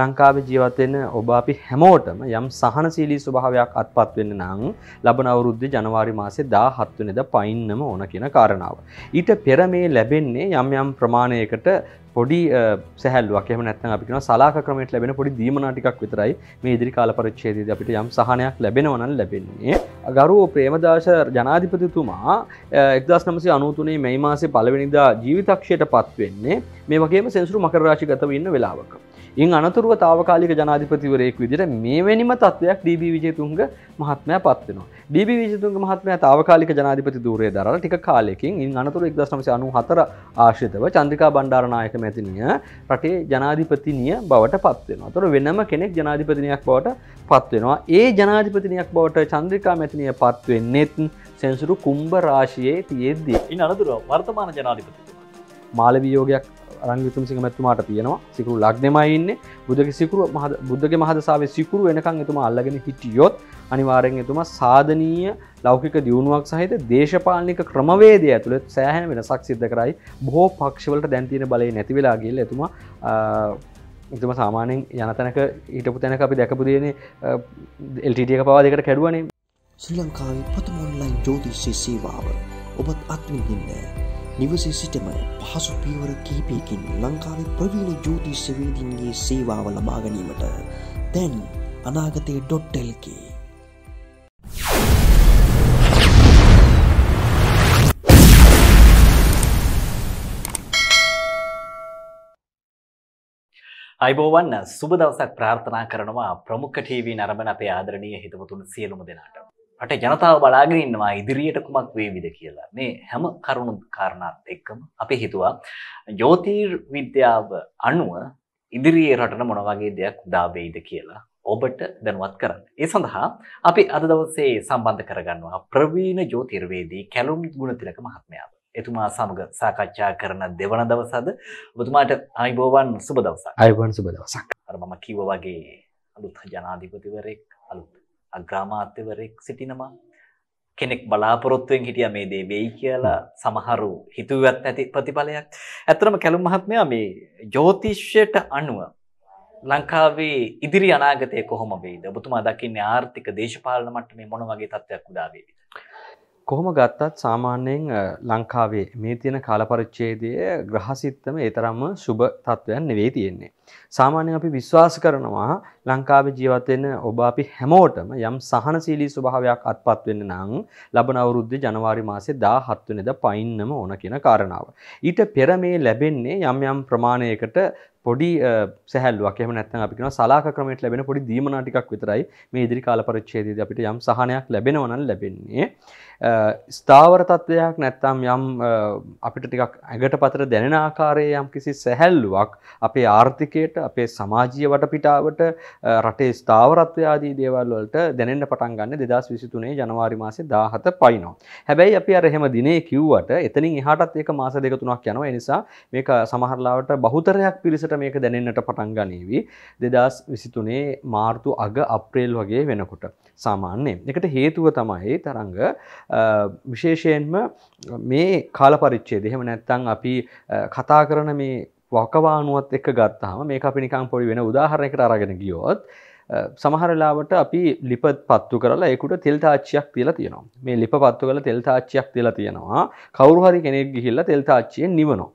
ලංකාවේ ජීවත් වෙන ඔබ අපි හැමෝටම යම් සහනශීලී ස්වභාවයක් අත්පත් වෙන්න නම් ලබන අවුරුද්දේ ජනවාරි මාසේ 17 වෙනිදා පයින්නම ඕන කියන කාරණාව. ඊට පෙර මේ ලැබෙන්නේ යම් යම් ප්‍රමාණයකට පොඩි සැහැල්ලුවක් එහෙම නැත්නම් අපි කියනවා සලාක ක්‍රමයට ලැබෙන පොඩි දීමනා ටිකක් විතරයි මේ ඉදිරි කාල පරිච්ඡේදයේදී අපිට යම් සහනයක් ලැබෙනවා නම් ලැබෙන්නේ. ගරුව ප්‍රේමදාස ජනාධිපතිතුමා 1993 මේ මාසේ පළවෙනිදා ජීවිතක්ෂයට පත් වෙන්නේ මේ වගේම සෙන්සුරු මකර රාශිගතව ඉන්න වෙලාවක. ඉන් අනතුරුව තාවකාලික ජනාධිපතිවරයෙක් විදිර මේවැනිම තත්වයක් ඩබ විජයතුන්ග මහත්මය පත්වනවා ඩබ විජතුන් මහත්මය තාවකාලික ජනාධිපති දූරය දරල ටික කාලෙකින් ඉන් අනතුර එක්දශනමසය අනු හතර ආශ්‍රිතව චන්ද්‍රිකා බණ්ඩාරනායක මැතිනිය රටේ ජනාධිපතිනිය බවට පත්වෙනවා තොර වෙනම කෙනෙක් ජනාධිපතිනයක් බවට පත්වෙනවා ඒ ජනාධිපතිනයක් බවට චන්ද්‍රිකා මැතිනිය පත්වෙන්නෙත් සැන්සුරු කුම්භ රාශියයේ තියෙද්දී ඉන් අනතුර වර්තමාන ජනාධිපති මාලවියෝගයක් රංගිතුම් සිංහ මැතුමාට තියෙනවා සිකුරු ලග්නෙමයි ඉන්නේ බුදුගේ සිකුරු මහද බුද්ධගේ මහදසාවේ සිකුරු වෙනකන් එතුමා අල්ලගෙන හිටියොත් අනිවාර්යෙන් එතුමා සාධනීය ලෞකික දියුණුවක් සහිත දේශපාලනික ක්‍රමවේදය ඇතුළේ සෑහෙන වෙනසක් සිද්ධ කරයි බොහෝ පක්ෂවලට දැන් තියෙන බලය නැති වෙලා ගිහලා එතුමා එතුම සාමානෙන් යනතැනක ඊටපු තැනක අපි දැකපු දයන එල්ටිටියක පවා දෙකට කැඩුවනේ ශ්‍රී ලංකාවේ පතම ඔන්ලයින් ජෝතිශ්‍ය සේවාව ඔබත් අත්මිදින්නේ නිවසේ සිටම පහසු පීවර කීපයකින් ලංකාවේ ප්‍රවීණ ජෝතිෂ්‍යවේදීන්ගේ සේවාව ලබාගනීමට දැන් අනාගතයේ ඩොට්ටල්ක. අයිබෝවන්න සුබ දවසක් ප්‍රාර්ථනා කරනවා ප්‍රමුඛ ටීවී නරඹන අපේ ආදරණීය හිතවතුන් සියලුම දෙනාට. රට ජනතාව බලාගෙන ඉන්නවා ඉදිරියට කුමක් වේවිද කියලා. මේ හැම කරුණු කාරණාත් එක්කම අපි හිතුවා ජ්‍යොතිර් විද්‍යාව අනුව ඉදිරියේ රටට මොන වගේ දෙයක් උදා වෙයිද කියලා ඔබට දැනුවත් කරන්න. ඒ සඳහා අපි අද දවසේ සම්බන්ධ කරගන්නවා ප්‍රවීණ ජ්‍යොතිර්වේදී කැලුම් ගුණතිලක මහත්මයාව. එතුමා සමග සාකච්ඡා කරන දෙවන දවසද ඔබතුමාට ආයිබෝවන් සුබ දවසක්. ආයිබෝවන් සුබ දවසක්. අර මම කිව්වා වගේ අලුත් ජනාධිපතිවරයෙක් අලුත් අග්‍රාමාත්‍යවරයෙක් සිටිනවා කෙනෙක් බලාපොරොත්තුවෙන් හිටිය මේ දේ වෙයි කියලා සමහරු හිතුවත් නැති ප්‍රතිඵලයක්. ඇත්තරම කැලුම් මහත්මයා මේ ජෝතිෂ්‍යයට අනුව ලංකාවේ ඉදිරි අනාගතය කොහොම වෙයිද? ඔබතුමා දකින්නේ ආර්ථික දේශපාලන මට්ටමේ මොන වගේ තත්ත්වයක් උදා වේවිද? කොහොම ගත්තත් සාමාන්‍යයෙන් ලංකාවේ මේ තියෙන කාලපරිච්ඡේදයේ ග්‍රහසිත්තම ඒ තරම්ම සුබ තත්වයන් නෙවෙයි තියෙන්නේ. සාමාන්‍යයෙන් අපි විශ්වාස කරනවා ලංකාවේ ජීවත් වෙන ඔබ අපි හැමෝටම යම් සහනශීලී ස්වභාවයක් අත්පත් වෙන්න නම් ලබන අවුරුද්දේ ජනවාරි මාසේ 17 වෙනිදා පයින්නම ඕන කියන කාරණාව. ඊට පෙර මේ ලැබෙන්නේ යම් යම් ප්‍රමාණයකට පොඩි සැහල්ුවක් එම නැත්තන් අපි කියන සලාක ක්‍රමයට ලැබෙන පොඩි දීමනා ටිකක් විතරයි මේ ඉදිරි කාල පරිච්ඡේදයේදී අපිට යම් සහනයක් ලැබෙනවා නම් ලැබෙන්නේ ස්ථාවර තත්ත්වයක් නැත්තම් යම් අපිට ටිකක් ඇඟට පතර දැනෙන ආකාරයේ යම් කිසි සැහැල්ලුවක් අපේ ආර්ථිකයට අපේ සමාජීය වටපිටාවට රටේ ස්ථාවරත්වය ආදී දේවල් වලට දැනෙන්න පටන් ගන්න 2023 ජනවාරි මාසේ 17 පයින්නවා. හැබැයි අපි අර එහෙම දිනේ කිව්වට එතනින් එහාටත් ඒක මාස දෙක තුනක් යනවා. ඒ නිසා මේක සමහරලාවට බහුතරයක් පිරිසට මේක දැනෙන්නට පටන් ගනීවි. 2023 මාර්තු අග අප්‍රේල් වගේ වෙනකොට සාමාන්‍යයෙන්. ඒකට හේතුව තමයි තරංග විශේෂයෙන්ම මේ කාලපරිච්චේ දෙහෙම නැත්තං අපි කතා කරන මේ වකවානුවත් එක ගත්තාම මේ අපිනිකං පොඩි වෙන උදාහරණයකට අරගෙන ගියෝත් සමහරලාවට අපි ලිපත් පත්තු කරලා එකුට තෙල්තාච්චයක් තියලා තියෙනවා මේ ලිප පත්තු කළ තෙල්තාච්චයක් තියලා තියෙනවා කවරුහරි කෙනෙක් ගිහිල්ල තෙල්තාච්චයෙන් නිවනෝ.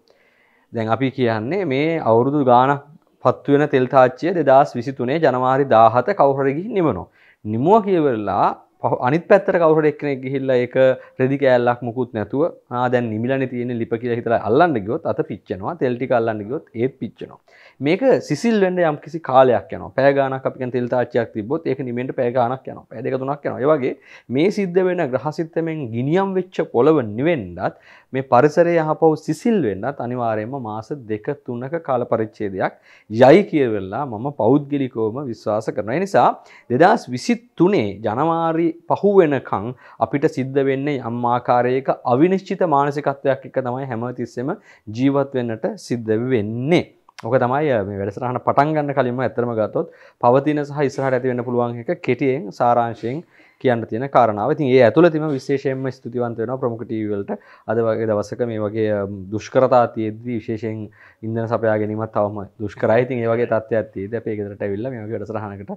දැන් අපි කියන්නේ මේ අවුරුදු ගාන පත්තුවෙන තෙල්තාච්චය දෙදස් විසිතුනේ ජනවාරි දාහත කවුහරගි නිවනෝ. නිමුව කියවරලා පහ අනිත් පැත්තර කවුට එක්නෙක් හිල්ල එක රෙදි කෑල්ලක් මුකුත් නැතුව ආදැ නිමිලන තියෙන ලිප කියල හිතර අල්ලන්න ගොත් අත පිච්චනවා තෙල්ටි කල්ලන්න ගොත් ඒ පිච්චනවා මේක සිල් වඩ යම් කිසි කාලයක් යන පෑගන අපික තෙල්තාචයක් තිබොත් ඒ නිමට පෑගනක් යන පැදක තුනක් යන වගේ මේ සිද්ධ වෙන ග්‍රහසිත්තමෙන් ගිනියම් වෙච්ච පොළව නිවෙන්ඩත් මේ පරිසරය යහපව් සිසිල් වෙන්නත් අනිවාරයම මාස දෙක තුන්නක කාල පරිච්චේදයක් යයි කියවෙල්ලා මම පෞද්ගලිකෝම විශ්වාස කරනයි නිසා දෙදස් විසිත් තුනේ ජනවාරී පහු වෙනකං අපිට සිද්ධ වෙන්නේ අම්මාකාරයක අවිනිශ්චිත මානසිකත්වයක් එක තමයි හැම තිස්සෙම ජීවත් වෙන්නට සිද්ධ වෙන්නේ. ඕක තමයි මේ වැඩසටහන පටන් ගන්න කලින්ම ඇත්තම ගත්තොත් පවතින සහ ඉස්සරහට ඇති වෙන්න පුළුවන් එක කෙටියෙන් සාරාංශයෙන් කියන්න තියෙන කාරණාව ති ඒ ඇතුළතිම විශේෂයෙන්ම ස්තුතිවන්තයන ප්‍රමුකටීවලට අද වගේ දවසක මේ වගේ දුෂ්කරතා තියද්දී විශේෂයෙන් ඉන්දන සපයා ගැනීමත් තවම දුෂ්කරයිතින් ඒවගේ තත්ව ඇත්තේ ද පේගෙදරට විල්ල මේගේ රසරහනකට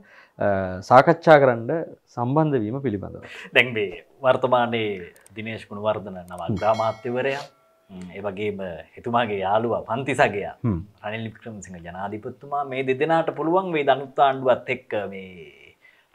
සාකච්ඡා කරන්න සම්බන්ධවීම පිළිබඳව දැන්බේ වර්තමානයේ දිනේශ්කුණ වර්ධන නමක් ග්‍රාමාත්‍යවරයා ඒවගේම එතුමාගේ යාළුවා පන්තිසගයා රනිල් වික්‍රමසිංහ ජනාධිපත්තුමා මේ දෙදෙනට පුළුවන් වේ දනුත්තා ආණ්ඩුවත් එක්ක මේ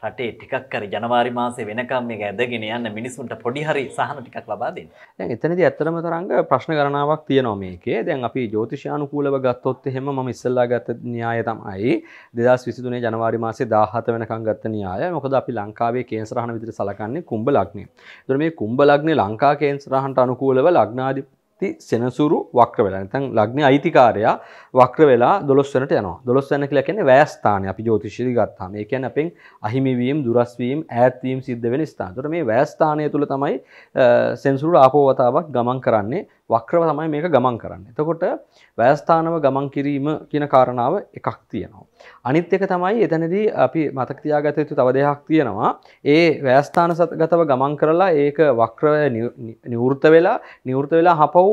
රටේ ටිකක් හරි ජනවාරි මාසේ වෙනකම් මේක ඇදගෙන යන්න මිනිසුන්ට පොඩි හරි සහන ටිකක් ලබා දෙන්න. දැන් එතනදී ඇත්තටම තරංග ප්‍රශ්න ගණනාවක් තියෙනවා මේකේ. දැන් අපි ජ්‍යොතිෂානුකූලව ගත්තොත් එහෙම මම ඉස්සෙල්ලා ගත්ත න්‍යාය තමයි 2023 ජනවාරි මාසේ 17 වෙනකම් ගත්ත න්‍යාය. මොකද අපි ලංකාවේ කේන්සරහන විදිහට සලකන්නේ කුම්භ ලග්නේ. ඒතර මේ කුම්භ ලග්නේ ලංකා කේන්සරහන්ට අනුකූලව ලග්නාධිපති ති සෙනසුරු වක්්‍ර වෙලා තන් ලග්න අයිතිකාරයා වක්්‍ර වෙලා දොස්සනට යන දොස්සන කියල කියන වැෑස්ථාන අපි ජෝතිශිරි ගත්තාම එකැන අපෙන් අහිමිවීම් දුරස්වීම් ඇත්වීම් සිද්ධ වෙන ස්ථාන්තර මේ වැෑස්ථානය තුළ තමයි සෙන්සුරු ආපෝවතාවක් ගමන් කරන්නේ වක්‍රව තමයි මේක ගමන් කරන්න. එතකොට වැයස්ථානව ගමන් කිරීම කියන කාරණාව එකක් තියෙනවා. අනිත් එක තමයි එතනදී අපි මතක තියාගත යුතු තව දෙයක් තියෙනවා. ඒ වැයස්ථාන ගතව ගමන් කරලා ඒක වක්‍රව නිවෘත වෙලා නිවෘත වෙලා හපව්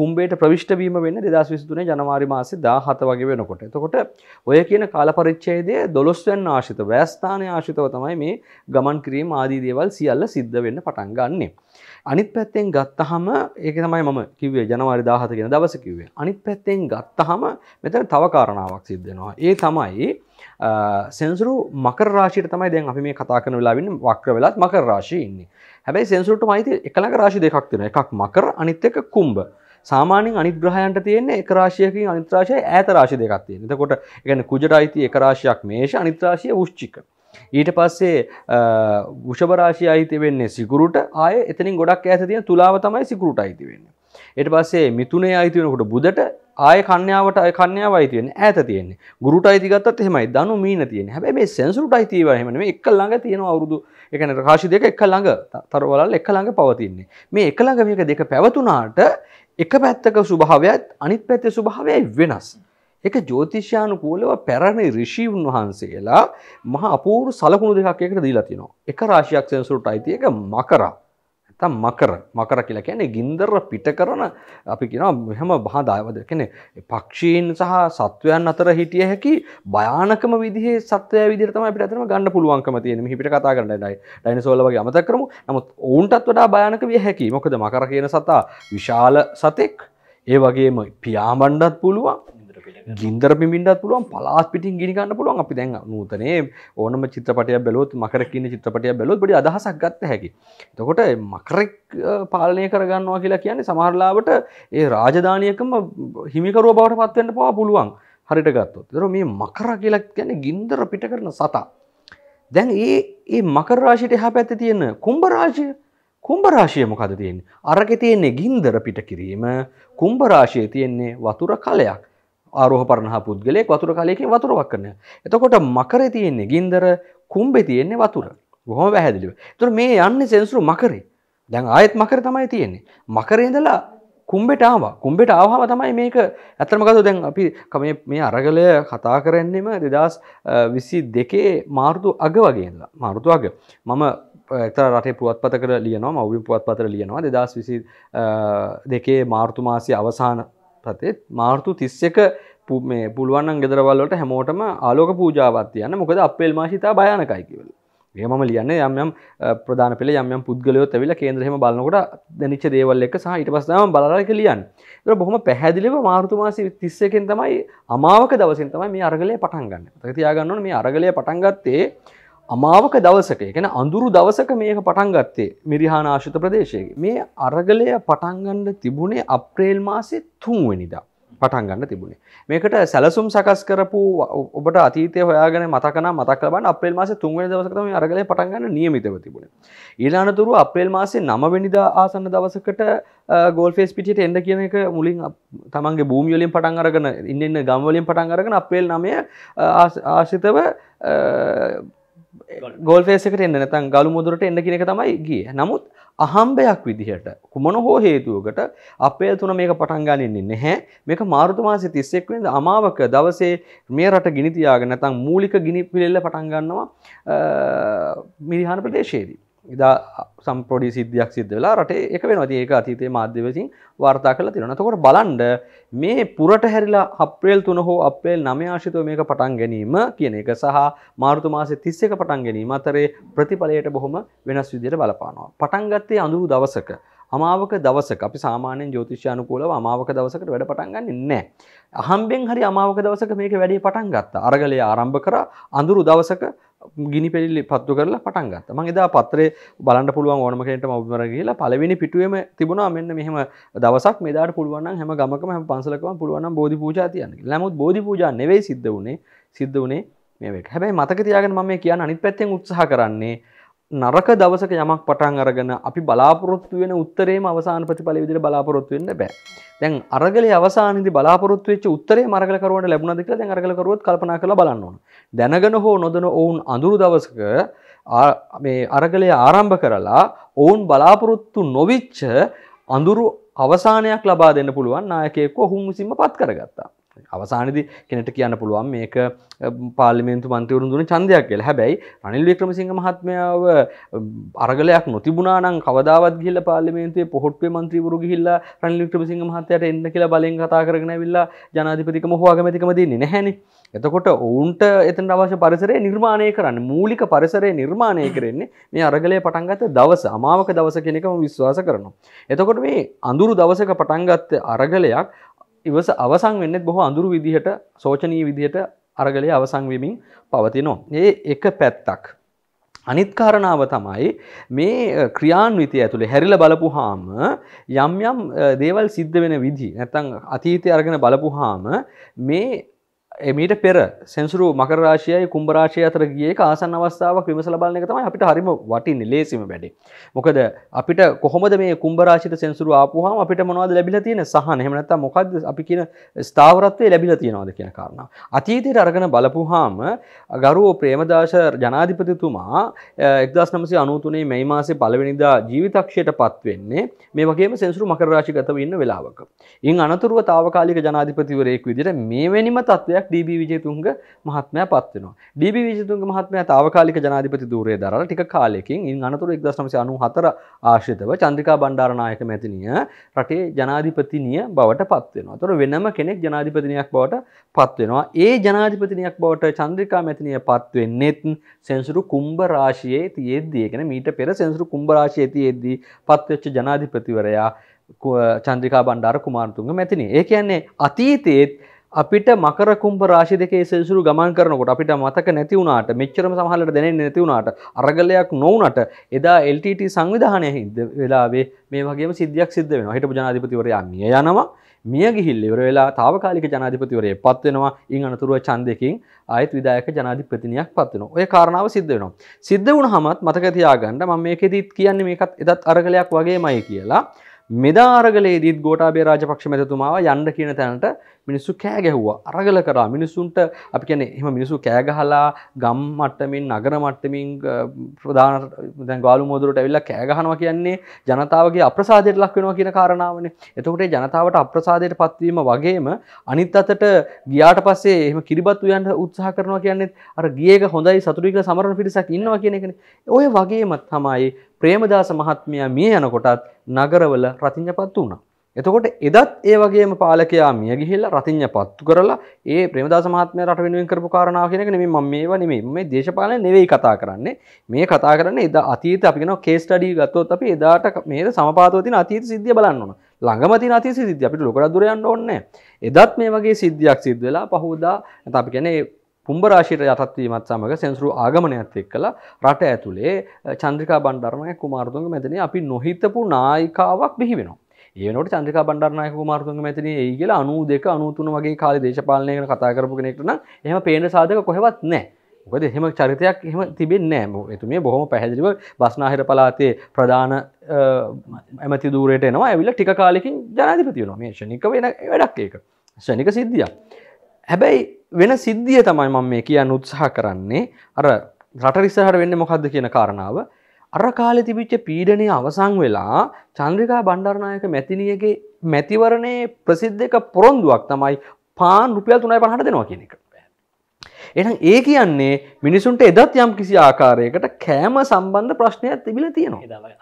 කුම්බේට ප්‍රවිෂ්ඨ වීම වෙන්නේ 2023 ජනවාරි මාසේ 17 වගේ වෙනකොට. එතකොට ඔය කියන කාල පරිච්ඡේදයේ 12 වෙනි ආශිත වැයස්ථානයේ ආශිතව තමයි මේ ගමන් කිරීම ආදී දේවල් සියල්ල සිද්ධ වෙන්න පටන් ගන්නෙ. අනිත් පැත්තෙන් ගත්තහම ඒක තමයි මම කිවේ ජනවාරි දාහත කියෙන දවස කිවේ අනිත් පැත්තෙන් ගත්තහම මෙතන තවකාරණාවක් සිද්ධෙනවා ඒ තමයි සෙන්සරු මකරාශයට තමයි දැන් අපි මේ කතා කන වෙලාවෙන්න වක්්‍ර වෙලත් මකරාශී ඉන්නේ හැබැයි සෙන්සුට මයිති එකළඟ රාශි දෙකක් තින එකක් මකර අනිත් එක කුම්බ සාමානින් අනිද්‍රහයන්ට තියන්නේ එකරාශයකින් අනිත්‍රාශය ඇත රාශි දෙකක් තියෙන එතකොට ගැන කුජරයිති එකරාශයක් මේෂ අනිත්‍රාශය ෘෂ්චික ඊට පස්සේ වෂභරාශය අයිති වෙන්නේ සිකුරුට ආය එතනින් ගොඩක් ඇත තියෙන තුලාව තමයි සිකුරුට අයිති වෙන්න. එට පස්සේ මිතුනේ අයිති වෙනකොට බුදට ආය කන්‍යාවට අය කන්‍යාව අයිතිවෙන ඇත තියෙන්නේ ගුරුට අයිතිගත්තත් එහෙමයි දනු මීන තියෙන හැබැ මේ සැසුරුට අයිතිව හෙමන එක ළඟ තියෙන අවුරුදු එකන රාශි දෙක එක ළඟ තරවලල් එක ළඟ පවතින්නේ මේ එක ළඟ මේක දෙක පැවතුනාට එක පැත්තක ස්වභාවයත් අනිත් පැත්තේ ස්වභාවයයි වෙනස්. එක ජෝතිෂ්‍යානුකූලව පැරණි ඍෂීන් වහන්සේලා මහා අපූර්ව සලකුණු දෙකක් එකට දීලා තිනවා. එක රාශියක් සෙන්සුරට අයිති එක මකර. නැත්නම් මකර. මකර කියලා කියන්නේ ගින්දර පිට කරන අපි කියනවා මෙහෙම බහදායවද කියන්නේ පක්ෂීන් සහ සත්වයන් අතර හිටිය හැකි භයානකම විදිහේ සත්වයා විදිහට තමයි අපිට අතරම ගන්න පුළුවන්කම තියෙන්නේ. මෙහි පිට කතා කරන්න නයි. ඩයිනසෝර්ලා වගේ අමතක කරමු. නමුත් ඔවුන්ටත් වඩා භයානක විය හැකි. මොකද මකර කියන සතා විශාල සතෙක්. ඒ වගේම පියාඹන්නත් පුළුවන්. ගින්දර පිමින්ටත් පුළුවන් පලාස් පිටින් ගිනිගන්න පුළුවන් අපි දැන් නූතනේ ඕනම චිත්‍රපටය බැලොත් මකර කියන චිත්‍රපටය බැලොත් බඩි අදහසක් ගත්ත හැකි. එතකොට මකරෙක් පාලනය කරගන්නවා කියලා කියන්නේ සමහරලාවට ඒ රාජධානියකම හිමිකරුව බවට පත්වෙන්න පවා පුළුවන් හරිට ගත්තොත්. දර මේ මකර කියලා කියන්නේ ගින්දර පිට කරන සතා. දැන් ඒ ඒ මකර රාශියට එහා පැත්තේ තියෙන කුම්භ රාශිය කුම්භ රාශිය මොකද තියෙන්නේ? අරකේ තියෙන්නේ ගින්දර පිට කිරීම, කුම්භ රාශියේ තියෙන්නේ වතුර කලයක්. ආරෝහ පරණහා පුද්ගලයෙක් වතුර කාලයකින් වතුරවක් කරන. එතකොට මකරේ තියෙන්නේ ගින්දර කුම්බේ තියෙන්නේ වතුර. බොහොම පැහැදිලිව. ඒතර මේ යන්නේ සෙන්සුරු මකරේ. දැන් ආයෙත් මකරේ තමයි තියෙන්නේ. මකරේ ඉඳලා කුම්බෙට ආවා. කුම්බෙට ආවම තමයි මේක ඇත්තම ගත්තොත් දැන් අපි මේ මේ අරගලය කතා කරන්නේම 2022 මාර්තු අග වගේ ඉඳලා. මාර්තු අග. මම එතර රටේ පුවත්පතකට ලියනවා මව්බිම් පුවත්පතට ලියනවා 2022 මාර්තු මාසයේ අවසාන පතේ මාර්තු 31 මේ පුළුවන් ගෙදරවල්ලට හැමෝටම ආලෝක පූජාවත් යන්න මොකද අපේල් මාශිතා භයනකයි කියවල ඒ මම ලියන්න යම්යම් ප්‍රධාන පෙළ යම්යම් පුද්ගලයෝ ඇවිල කේන්ද්‍රහෙම බලන්නකොට දැනිච්ච දේවල් එක සහ ඊට පස්සම බලරක ලියන් ඒතර බොහොම පැහැදිලිව මාර්තු මාසෙ 31කින් තමයි අමාවක දවසින් තමයි මේ අරගලය පටන් ගන්න. ඒක තියාගන්න ඕනේ මේ අරගලය පටන් ගත්තේ අමාවක දවසක ඒ කියන්නේ අඳුරු දවසක මේක පටන් ගත්තේ මිරිහාන ආශ්‍රිත ප්‍රදේශයේ. මේ අරගලය පටන් ගන්න තිබුණේ අප්‍රේල් මාසේ 3 වෙනිදා. පටන් ගන්න තිබුණේ මේකට සැලසුම් සකස් කරපු ඔබට අතීතය හොයාගෙන මතකන මතකබන් අපේල් මාස තුන්වනි දවසකම අරගල පටන්ගන්න නියමිතව තිබුණ ඊලානතුරු අපේල් මාසේ නමවෙනිද ආසන්න දවසකට ගෝල් ෆේස් පිටියට එන්න කියන එක මුලින් තමන්ගේ භූමියලින් පටන් අරගෙන ඉන්න ගම්වලින් පටන් අරගෙන අපේල් නමය ආශිතව ගොල්ෆේසකට එන්න නැතන් ගලු මුදුරට එන්න කියනක තමයි ගිය නමුත් අහම්බයක් විදිහට කුමන හෝ හේතුවකට අපේ තුන මේක පටන් ගන්නෙන්නේ නැහැ. මේක මාර්තු මාසේ 31 වෙනිදා අමාවක දවසේ මේ රට ගිනි තියාගෙන නැත්නම් මූලික ගිනි පිළිල්ල පටන් ගන්නවා මිරිහාන ප්‍රදේශයේදී. ඉදා සම්ප්‍රඩි සිද්ධයක් සිද්ධ වෙලා රටේ එක වෙනවා ඒක අතීතයේ මාධ්‍යවසින් වාර්තා කළ තියෙනවා. එතකොට බලන්න මේ පුරට හැරිලා අප්‍රේල් 3 හෝ අප්‍රේල් 9 ආශ්‍රිතව මේක පටන් ගැනීම කියන එක සහ මාර්තු මාසේ 31 පටන් ගැනීම අතරේ ප්‍රතිඵලයට බොහොම වෙනස් විදිහට බලපානවා. පටන් ගත්තේ අඳුරු දවසක අමාවක දවසක අපි සාමාන්‍යයෙන් ජෝතිෂ්‍යානුකූලව අමාවක දවසකට වැඩ පටන් ගන්නෙ නැහැ. අහම්බෙන් හරි අමාවක දවසක මේක වැඩේ පටන් ගත්තා. අරගලය ආරම්භ කරා අඳුරු දවසක ගිනි පෙල්ලි පත්තු කරලා පටන් ගත්ත මං එදා පත්‍රේ බලන්න පුළුවන් ඕනම කෙනට මබමර කියලා පළවෙනි පිටුවම තිබුණා මෙන්න මෙහම දවසක් මෙදාට පුළුවන් හැම ගමක හැම පන්සලකම පුළුවන් බෝධි පූජාතියන්න ලැමුත් බෝධි පූජා නෙවෙයි සිද්ධ වුණේ සිද්ධ වුණේ මේක හැබැයි මතක තියාගෙන මම මේ කියන අනිත් පැත්තෙන් උත්සාහ කරන්නේ නරක දවසක යමක් පටන් අරගෙන අපි බලාපොරොත්තු වෙන උත්තරේම අවසාන ප්‍රතිඵල විදිහට බලාපොරොත්තු වෙන්න බෑ. දැන් අරගලේ අවසානයේදී බලාපොරොත්තු වෙච්ච උත්තරේ මරගල කරුවන්ට ලැබුණාද කියලා දැන් අරගල කරුවත් කල්පනා කරලා බලන්න ඕන. දැනගෙන හෝ නොදැන ඔවුන් අඳුරු දවසක මේ අරගලය ආරම්භ කරලා ඔවුන් බලාපොරොත්තු නොවිච්ච අඳුරු අවසානයක් ලබා දෙන්න පුළුවන් නායකයෙක්ව ඔහුන් විසින්ම පත් කරගත්තා. අවසානදි කෙනෙට කියන්න පුළුවන් මේක පාලිමේන්තු මන්තවරුන් දුන චන්දයක් කියල හැබැයි රනිල් වික්‍රමසිංහ මහත්මාව අරගලයක් නොතිබුණනම් කවදාවත් ගිල්ල පාලිමේන්තුවේ පොහොට්ේ මන්ත්‍රීවරු ගිහිල්ලා රනිල් වික්‍රමසිංහ මහත්තයට එන්න කියලා බලෙන් කතා කරගෙන විල්ලා ජනාධිපතිකම හවාගමතිකම දෙන්නේ නැහැනි එතකොට ඔවුන්ට එතන අවශ්‍ය පරිසරය නිර්මාණය කරන්න මූලික පරිසරය නිර්මාණය කරන්නේ මේ අරගලය පටන්ගත දවස අමාවක දවස කෙනෙකම විශ්වාස කරනවා. එතකොට මේ අඳුරු දවසක පටන්ගත්ත අරගලයක් ඉවස අවසං වෙන්නෙත් බොහෝ අඳුරු විදිහට සෝචනී විදිහට අරගලය අවසංවමින් පවතිනෝ. ඒ එක පැත්තක්. අනිත්කාරණාව තමයි මේ ක්‍රියාන්විතය ඇතුළේ හැරිල බලපු හාම යම් යම් දේවල් සිද්ධ වෙන විදි නැතන් අතීතය අරගෙන බලපු හාම මේ එමීට පෙර සැසරු මකරාශයයි කුම්භරාශය අතර ගිය ආසන් අවස්ථාවක් විමසල බලන එක තමයි අපිට හරිම වටින් ලේසිම වැඩේ. මොකද අපිට කොහොමද මේ කුම්භරාශිත සැසරු ආපුහම අපිට මොනවද ලැබිලා තියෙන සහන එහෙම නැත්නම් මොකද්ද අපි කියන ස්ථාවරත්වයේ ලැබිලා තියෙනවද කියන කාරණාව. අතීතයට අරගෙන බලපුවාම ගරුව ප්‍රේමදාස ජනාධිපතිතුමා 1993 මැයි මාසේ පළවෙනිදා ජීවිතක්ෂයට පත් වෙන්නේ මේ වගේම සැසරු මකර රාශිගතව ඉන්න වෙලාවක. ඉන් අනතුරුව తాවකාලික ජනාධිපතිවරයෙක් විදිහට මේ වෙනිම තත්ත්වයක් තත්වයක් DB විජේතුංග මහත්මයා පත් වෙනවා. DB විජේතුංග මහත්මයා తాවකාලික ජනාධිපති ධූරය දරලා ටික කාලයකින් ඉන් අනතුරු 1994 ආශ්‍රිතව චන්ද්‍රිකා බණ්ඩාරනායක මැතිණිය රටේ ජනාධිපතිනිය බවට පත් වෙනවා. ඒතර වෙනම කෙනෙක් ජනාධිපතිනියක් බවට පත් වෙනවා. ඒ ජනාධිපතිනියක් බවට චන්ද්‍රිකා මැතිණිය පත් වෙන්නේත් සෙන්සුරු කුම්භ රාශියේ තියෙද්දී, ඒ කියන්නේ මීට පෙර සෙන්සුරු කුම්භ රාශියේ තියෙද්දී පත් වෙච්ච ජනාධිපතිවරයා චන්ද්‍රිකා බණ්ඩාර කුමාරතුංග මැතිණිය. ඒ කියන්නේ අතීතයේත් අපිට මකර කුම්භ රාශි දෙකේ සෙල්සුරු ගමන් කරනකොට අපිට මතක නැති වුණාට මෙච්චරම සමහරවිට දැනෙන්නේ නැති වුණාට අරගලයක් නොවුනට එදා LTT සංවිධානය වෙලාවේ මේ වගේම සිද්ධියක් සිද්ධ වෙනවා හිටපු ජනාධිපතිවරයා මිය යනවා මිය ගිහිල් ඉවර වෙලා తాවකාලික ජනාධිපතිවරයෙක් පත් වෙනවා ඉන් අනතුරුව ඡන්දකින් ආයෙත් විධායක ජනාධිපතිනියක් පත් වෙනවා ඔය කාරණාව සිද්ධ වෙනවා සිද්ධ වුණාමත් මතක තියාගන්න මම මේකෙදිත් කියන්නේ මේකත් එදත් අරගලයක් වගේමයි කියලා මෙදා අරගලේදීත් ගෝටාබේ රාජපක්ෂ මැතිතුමාව යන්න කියන තැනට මිනිස්සු කෑගැහවා අරගල කරා මිනිසුන්ට අපි කියන එහම මිනිසු කෑගහලා ගම් මට්ටමින් නගර මට්ටමින් ප්‍රධාන දැ ගාලු මුදුරට ඇවිල්ල කෑගහනවා කියන්නේ ජනතාවගේ අප්‍රසාදයට ලක්වෙනවා කියන කාරණාවනේ එතකොට ජනතාවට අප්‍රසාදයට පත්වීම වගේම අනිත් අතට ගියාට පස්සේ එහම කිරිබත් වයන්ට උත්සාහ කරනවා කියන්නේ අර ගියක හොඳයි සතුරික සමරණ පිරිසක් ඉන්නවා කියනෙන ඔය වගේමත් තමයි ප්‍රේමදාස මහත්මයා මිය යනකොටත් නගරවල රතිංජපත් වුණා එතකොට එදත් ඒ වගේම පාලකයා මිය ගිහිල්ලා රතිඤ්ඤ පත්තු කරලා ඒ ප්‍රේමදාස මහත්මයා රට වෙනුවෙන් කරපු කාරණාව කියන එක නෙමෙයි මම මේව නෙමෙයි මේ දේශපාලන නෙවෙයි කතා කරන්නේ මේ කතා කරන්නේ එදා අතීත අපි කියනවා කේස් ස්ටඩි ගත්තොත් අපි එදාට මේක සමපාතව තියෙන අතීත සිද්ධිය බලන්න ඕන ළඟම තියෙන අතීත සිද්ධිය අපිට ලොකඩ දුර යන්න ඕනේ එදත් මේ වගේ සිද්ධියක් සිද්ධ වෙලා පහුවදා නැත්නම් අපි කියන්නේ පුම්බරාශිර යටත්වීමත් සමඟ සෙන්සරු ආගමනයත් එක්කලා රට ඇතුළේ චන්ද්‍රිකා බණ්ඩර්මය කුමාරතුන්ග මැදන අපි නොහිතපු නායිකාවක් බිහි වෙනවා. ඒනට චන්ද්‍රික බන්ඩරනායක මාර්තුන් මැතින ඒ කියලා අනු දෙක අනුතුන වගේ කාල දේශපාලනයකට කතා කරපු කෙනෙක්ටන එහම පේන සාධක කොහෙවත් නෑ ඔකද එහෙම චරිතයක් එහම තිබෙන් නෑම එතුමේ බොහොම පැහැදිලිව බස්නාහිර පලාතේ ප්‍රධාන ඇමති දූරයට එනවා ඇවිල ටික කාලෙකින් ජනාධිපතියන මේ ෂණික වෙන වැඩක් ඒක ෂණික සිද්ධිය හැබැයි වෙන සිද්ධිය තමයි මම මේ කියන්න උත්සාහ කරන්නේ අර රටරිස්සහට වෙන්න මොකක්ද කියන කාරණාව අර කාලෙ තිබිච්ච පීඩනය අවසං වෙලා චන්ද්‍රිකා බණ්ඩරනායක මැතිනියගේ මැතිවරණේ ප්‍රසිද්ධක පොරොන්දුවක් තමයි පාන් රුපියල් තුනයි පහට දෙනවා කියන එක. එනම් ඒ කියන්නේ මිනිසුන්ට එදත් යම් කිසි ආකාරයකට කෑම සම්බන්ධ ප්‍රශ්නයක් තිබිල තියෙනවා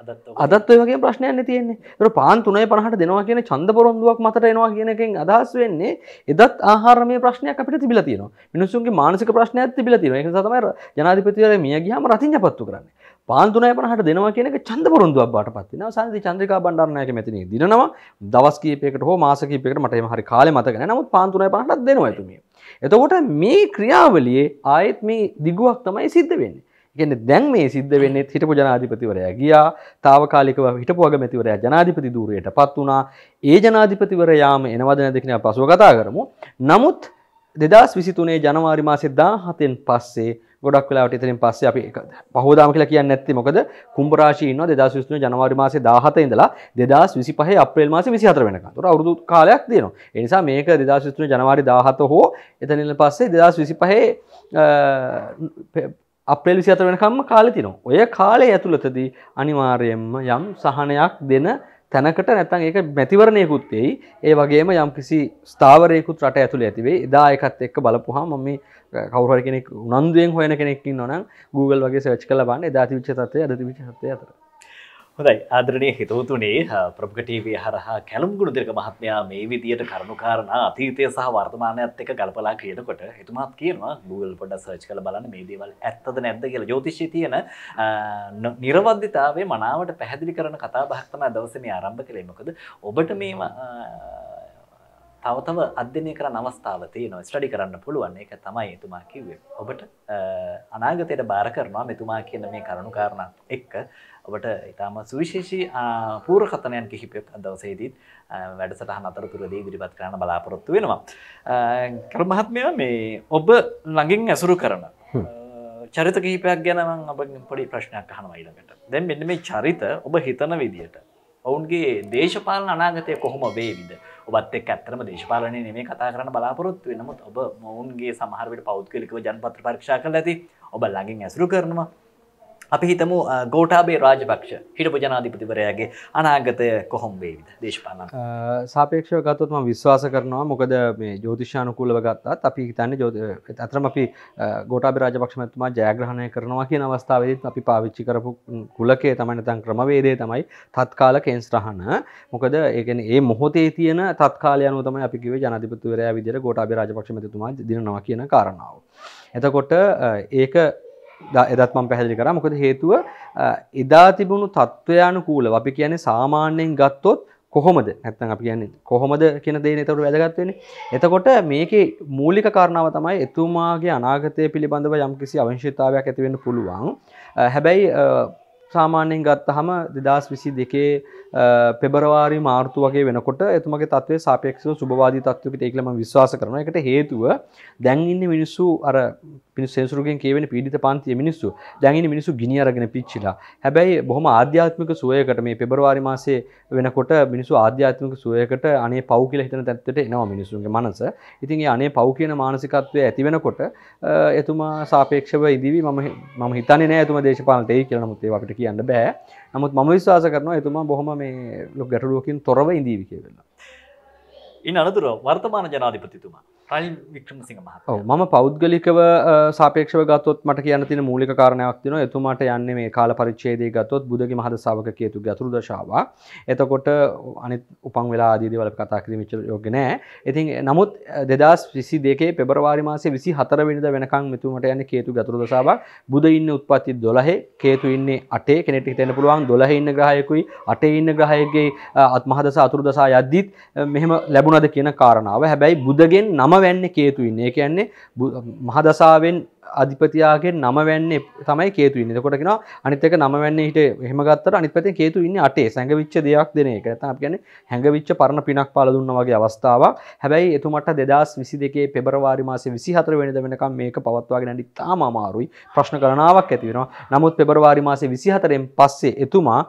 අදත් ඔය වගේ ප්‍රශ්නයන්න තියෙන්නේ තර පාන් තුනයි පහට දෙනවා කියන චන්ද පොරොන්දුවක් මතට එනවා කියනකින් අදහස් වෙන්නේ එදත් ආහාරමය ප්‍රශ්නයක් අපිට තිබිල තියෙනවා මිනිසුන්ගේ මානසික ප්‍රශ්නයක් තිබිල තියෙනවා ඒ නිසා තමයි ජනාධිපතිවරයා මිය ගියාම රතිඤ්ඤා පත්තු කරන්නේ පාන්තුනය පනහට දෙනවා කියනක චන්ද පොරුන්දුවක් බාට පත්තින සන්ති චන්ද්‍රිකා බණ්ඩාරනායක මෙතන දිනවා දවස් කීපයකට හෝ මාස කීපයකට මට හරි කාලෙ මතකන නමුත් පාන්තුනය පනහට දෙනවා ඇතුමිය. එතකොට මේ ක්‍රියාවලියේ ආයෙත් මේ දිගුවක් තමයි සිද්ධ වෙන්නේ. කියන්නේ දැන් මේ සිද්ධ වෙන්නේ හිටපු ජනාධිපතිවරයා ගියා. తాවකාලිකව හිටපු අගමැතිවරයා ජනාධිපති ධූරයට පත් වුණා. ඒ ජනාධිපතිවරයාම එනවද නැද්ද කියන පසුව කතා කරමු. නමුත් 2023 ජනවාරි මාසේ 17න් පස්සේ ගොඩක් වෙලාවට ඉතින් පස්සේ අපි පහෝදාම කියලා කියන්නේ නැත්තේ මොකද කුම්භ රාශිය ඉන්නවා 2023 ජනවාරි මාසේ 17 ඉඳලා 2025 අප්‍රේල් මාසේ 24 වෙනකම්. ඒතර අවුරුදු කාලයක් තියෙනවා. ඒ නිසා මේක 2023 ජනවාරි 17 හෝ එතනින් පස්සේ 2025 අප්‍රේල් 24 වෙනකම්ම කාලේ තියෙනවා. ඔය කාලය ඇතුළතදී අනිවාර්යයෙන්ම යම් සහනයක් දෙන තැනකට නැතන් ඒක මැතිවරණයකුත්තෙයි ඒ වගේම යම් කිසි ස්ථාවරයකුත් රට ඇතුළ ඇතිවේ එදා එකත් එක්ක බලපුහා මම කවරෙනෙක් උනන්දුවෙන් හොයන කෙනෙක්ින් නොන Google වගේ සච් කල බන්න දාතිවිච්චතය අදතිවිචතය අතර හොඳයි ආදරණය හිතවතුනේ ප්‍රභගටීවී හරහා කැලම් ගුණදිරක මහත්මයා මේ විදියට කරුණුකාරණ අතීතය සහ වර්තමානයත් එක ගලපලා කියනකොට එතුමාත් කියනවා Google පොඩ සර්ච් කළ බලන්න මේ දේවල් ඇත්තද නැද්ද කියලා ජෝතිෂයේ තියෙන නිර්වද්‍යතාවය මනාවට පැහැදිලි කරන කතාබහක් තමයි දවසේ මේ ආරම්භ කළේ මොකද ඔබට මේ තව තව අධ්‍යයනය කරන අවස්ථාව තියෙනවා ස්ටඩි කරන්න පුළුවන් ඒක තමයි එතුමා කිව්වේ ඔබට අනාගතයට බාර කරනවා මෙතුමා කියන මේ කරුණු කාරණා එක්ක ඔබට ඉතාම සුවිශේෂී පූර කතනයන් කිහිපයක් අදවසේදීත් වැඩසටහන අතර තුරදී ඉදිරිපත් කරන බලාපොරොත්තු වෙනවා. කරමහත්මය මේ ඔබ ළඟින් ඇසුරු කරන. චරිත කිහිපයක් ගැනම ඔබ පොඩි ප්‍රශ්නයක් අහන වයිලකට දැන් මෙන්න මේ චරිත ඔබ හිතන විදියට. ඔවුන්ගේ දේශපාලන අනාගතය කොහොම වේවිද ඔබත් එක් ඇත්තරම දේශපාලනය නෙමේ කතා කරන බලාපොරොත්තු වෙනමුත් ඔබ මොවුන්ගේ සමහරවිට පෞද්ගලිකව ජනපත්‍ර පරීක්ෂා කළ ඇති ඔබ ළඟින් ඇසුරු කරනවා අපි හිතමු ගෝටාබේ රාජපක්ෂ හිටපු ජනාධිපතිවරයාගේ අනාගතය කොහොම් වේවිද දේශපාලන සාපේක්ෂව ගත්තොත්ම විශ්වාස කරනවා මොකද මේ ජෝතිෂානුකූලව ගත්තත් අපි හිතන්නේ ජෝ අතරම අපි ගෝටාබේ රාජපක්ෂ මැතිතුමා ජයග්‍රහණය කරනවා කියන අවස්ථාවේදීත් අපි පාවිච්චි කරපු කුලකේ තමයි නැත්නම් ක්‍රමවේදය තමයි තත්කාල කේන්ස්ත්‍රහන මොකද ඒ කියන්නේ ඒ මොහොතේ තියෙන තත්කාලය අනුව තමයි අපි කිව්වේ ජනාධිපතිවරයා විදිහට ගෝටාබේ රාජපක්ෂ මැතිතුමා දිනනවා කියන කාරණාව එතකොට ඒක එදත් මම පැහැදිලි කරා මොකද හේතුව එදා තිබුණු තත්ත්වයානුකූලව අපි කියන්නේ සාමාන්‍යයෙන් ගත්තොත් කොහොමද නැත්තම් අපි කියන්නේ කොහොමද කියන දේ නේද උඩ වැදගත් වෙන්නේ. එතකොට මේකේ මූලික කාරණාව තමයි එතුමාගේ අනාගතය පිළිබඳව යම්කිසි අවශ්‍යතාවයක් ඇති වෙන්න පුළුවන්. හැබැයි සාමාන්‍යයෙන් ගත්තහම 2022 පෙබරවාරි මාර්තු වගේ වෙනකොට එතුමගේ තත්ත්වයේ සාපේක්ෂව සුබවාදී තත්ත්වයකට ඒකලම විශ්වාස කරනවා. ඒකට හේතුව දැන් ඉන්නේ මිනිස්සු අර පිනි සෙන්සුරුගෙන් කියවෙන පීඩිත පන්තිය මිනිස්සු දැඟනි මිනිසු ගිනි අරගෙන පිච්චිලා හැබැයි බොහොම ආධ්‍යාත්මික සුවයකට මේ පෙබරවාරි මාසේ වෙනකොට මිනිසු ආධ්‍යාත්මික සුවයකට අනේ පව් කියලා හිතන තැත්තට එනවා මිනිසුන්ගේ මනස ඉතින් ඒ අනේ පව් කියන මානසිකත්වය ඇති වෙනකොට එතුමා සාපේක්ෂව ඉදිවි මම මම හිතන්නේ නෑ එතුමා දේශපාලනට එයි කියලා නමුත් ඒ අපිට කියන්න බෑ නමුත් මම විශ්වාස කරනවා එතුමා බොහොම මේ ලොක් ගැටලුවකින් තොරව ඉඳීවි කියලා ඉන් අනතුර වර්තමාන ජනාධිපතිතුමා රනිල් වික්‍රමසිංහ මහතා. ඔව් මම පෞද්ගලිකව සාපේක්ෂව ගත්තොත් මට කියන්න තියෙන මූලික කාරණාවක් තියෙනවා. එතුමාට යන්නේ මේ කාල පරිච්ඡේදයේ ගත්තොත් බුදගේ මහද ශාවක කේතු ගැතුරු දශාව. එතකොට අනිත් උපන් වෙලා ආදී දේවල් අපි කතා කිරීම ඉච්චර යෝග්‍ය නෑ. ඉතින් නමුත් 2022 පෙබරවාරි මාසේ 24 වෙනිදා වෙනකන් මෙතුමට යන්නේ කේතු ගැතුරු දශාවක්. බුද ඉන්න උත්පත්ති 12 කේතු ඉන්නේ 8 කෙනෙක්ට හිතෙන්න පුළුවන් 12 ඉන්න ග්‍රහයකුයි 8 ඉන්න ග්‍රහයකගේ අත්මහදස අතුරු දශා යද්දිත් මෙහෙම ලැබුණද කියන කාරණාව. හැබැයි බුදගෙන් නම නම වැන්න කේතුයින්න ඒ කියන්නේ මහදසාාවෙන් අධිපතියාගේ නම වැන්නේ තමයි කේතු ඉන්න කොටගෙන අනිතක නම වැන්න හිට හමගත්තර අනිපත කේතු ඉන්න අටේ සැඟවිච්ච දෙයක් දෙන එක තම ගැන හැඟවිච්ච පරණ පිනක් පාලදුන්න වගේ අවස්ථාව හැබැයි එතුමට දෙදස් විසි දෙකේ පෙබරවාරි මාස විසිහතර වෙනද වෙනකම් මේක පවත්වාගෙන ඇඩි තාම අමාරුයි ප්‍රශ්න කරනාවක් ඇතිවෙනවා නමුත් පෙබරවාරි මාසේ විසිහතරෙන් පස්සේ එතුමා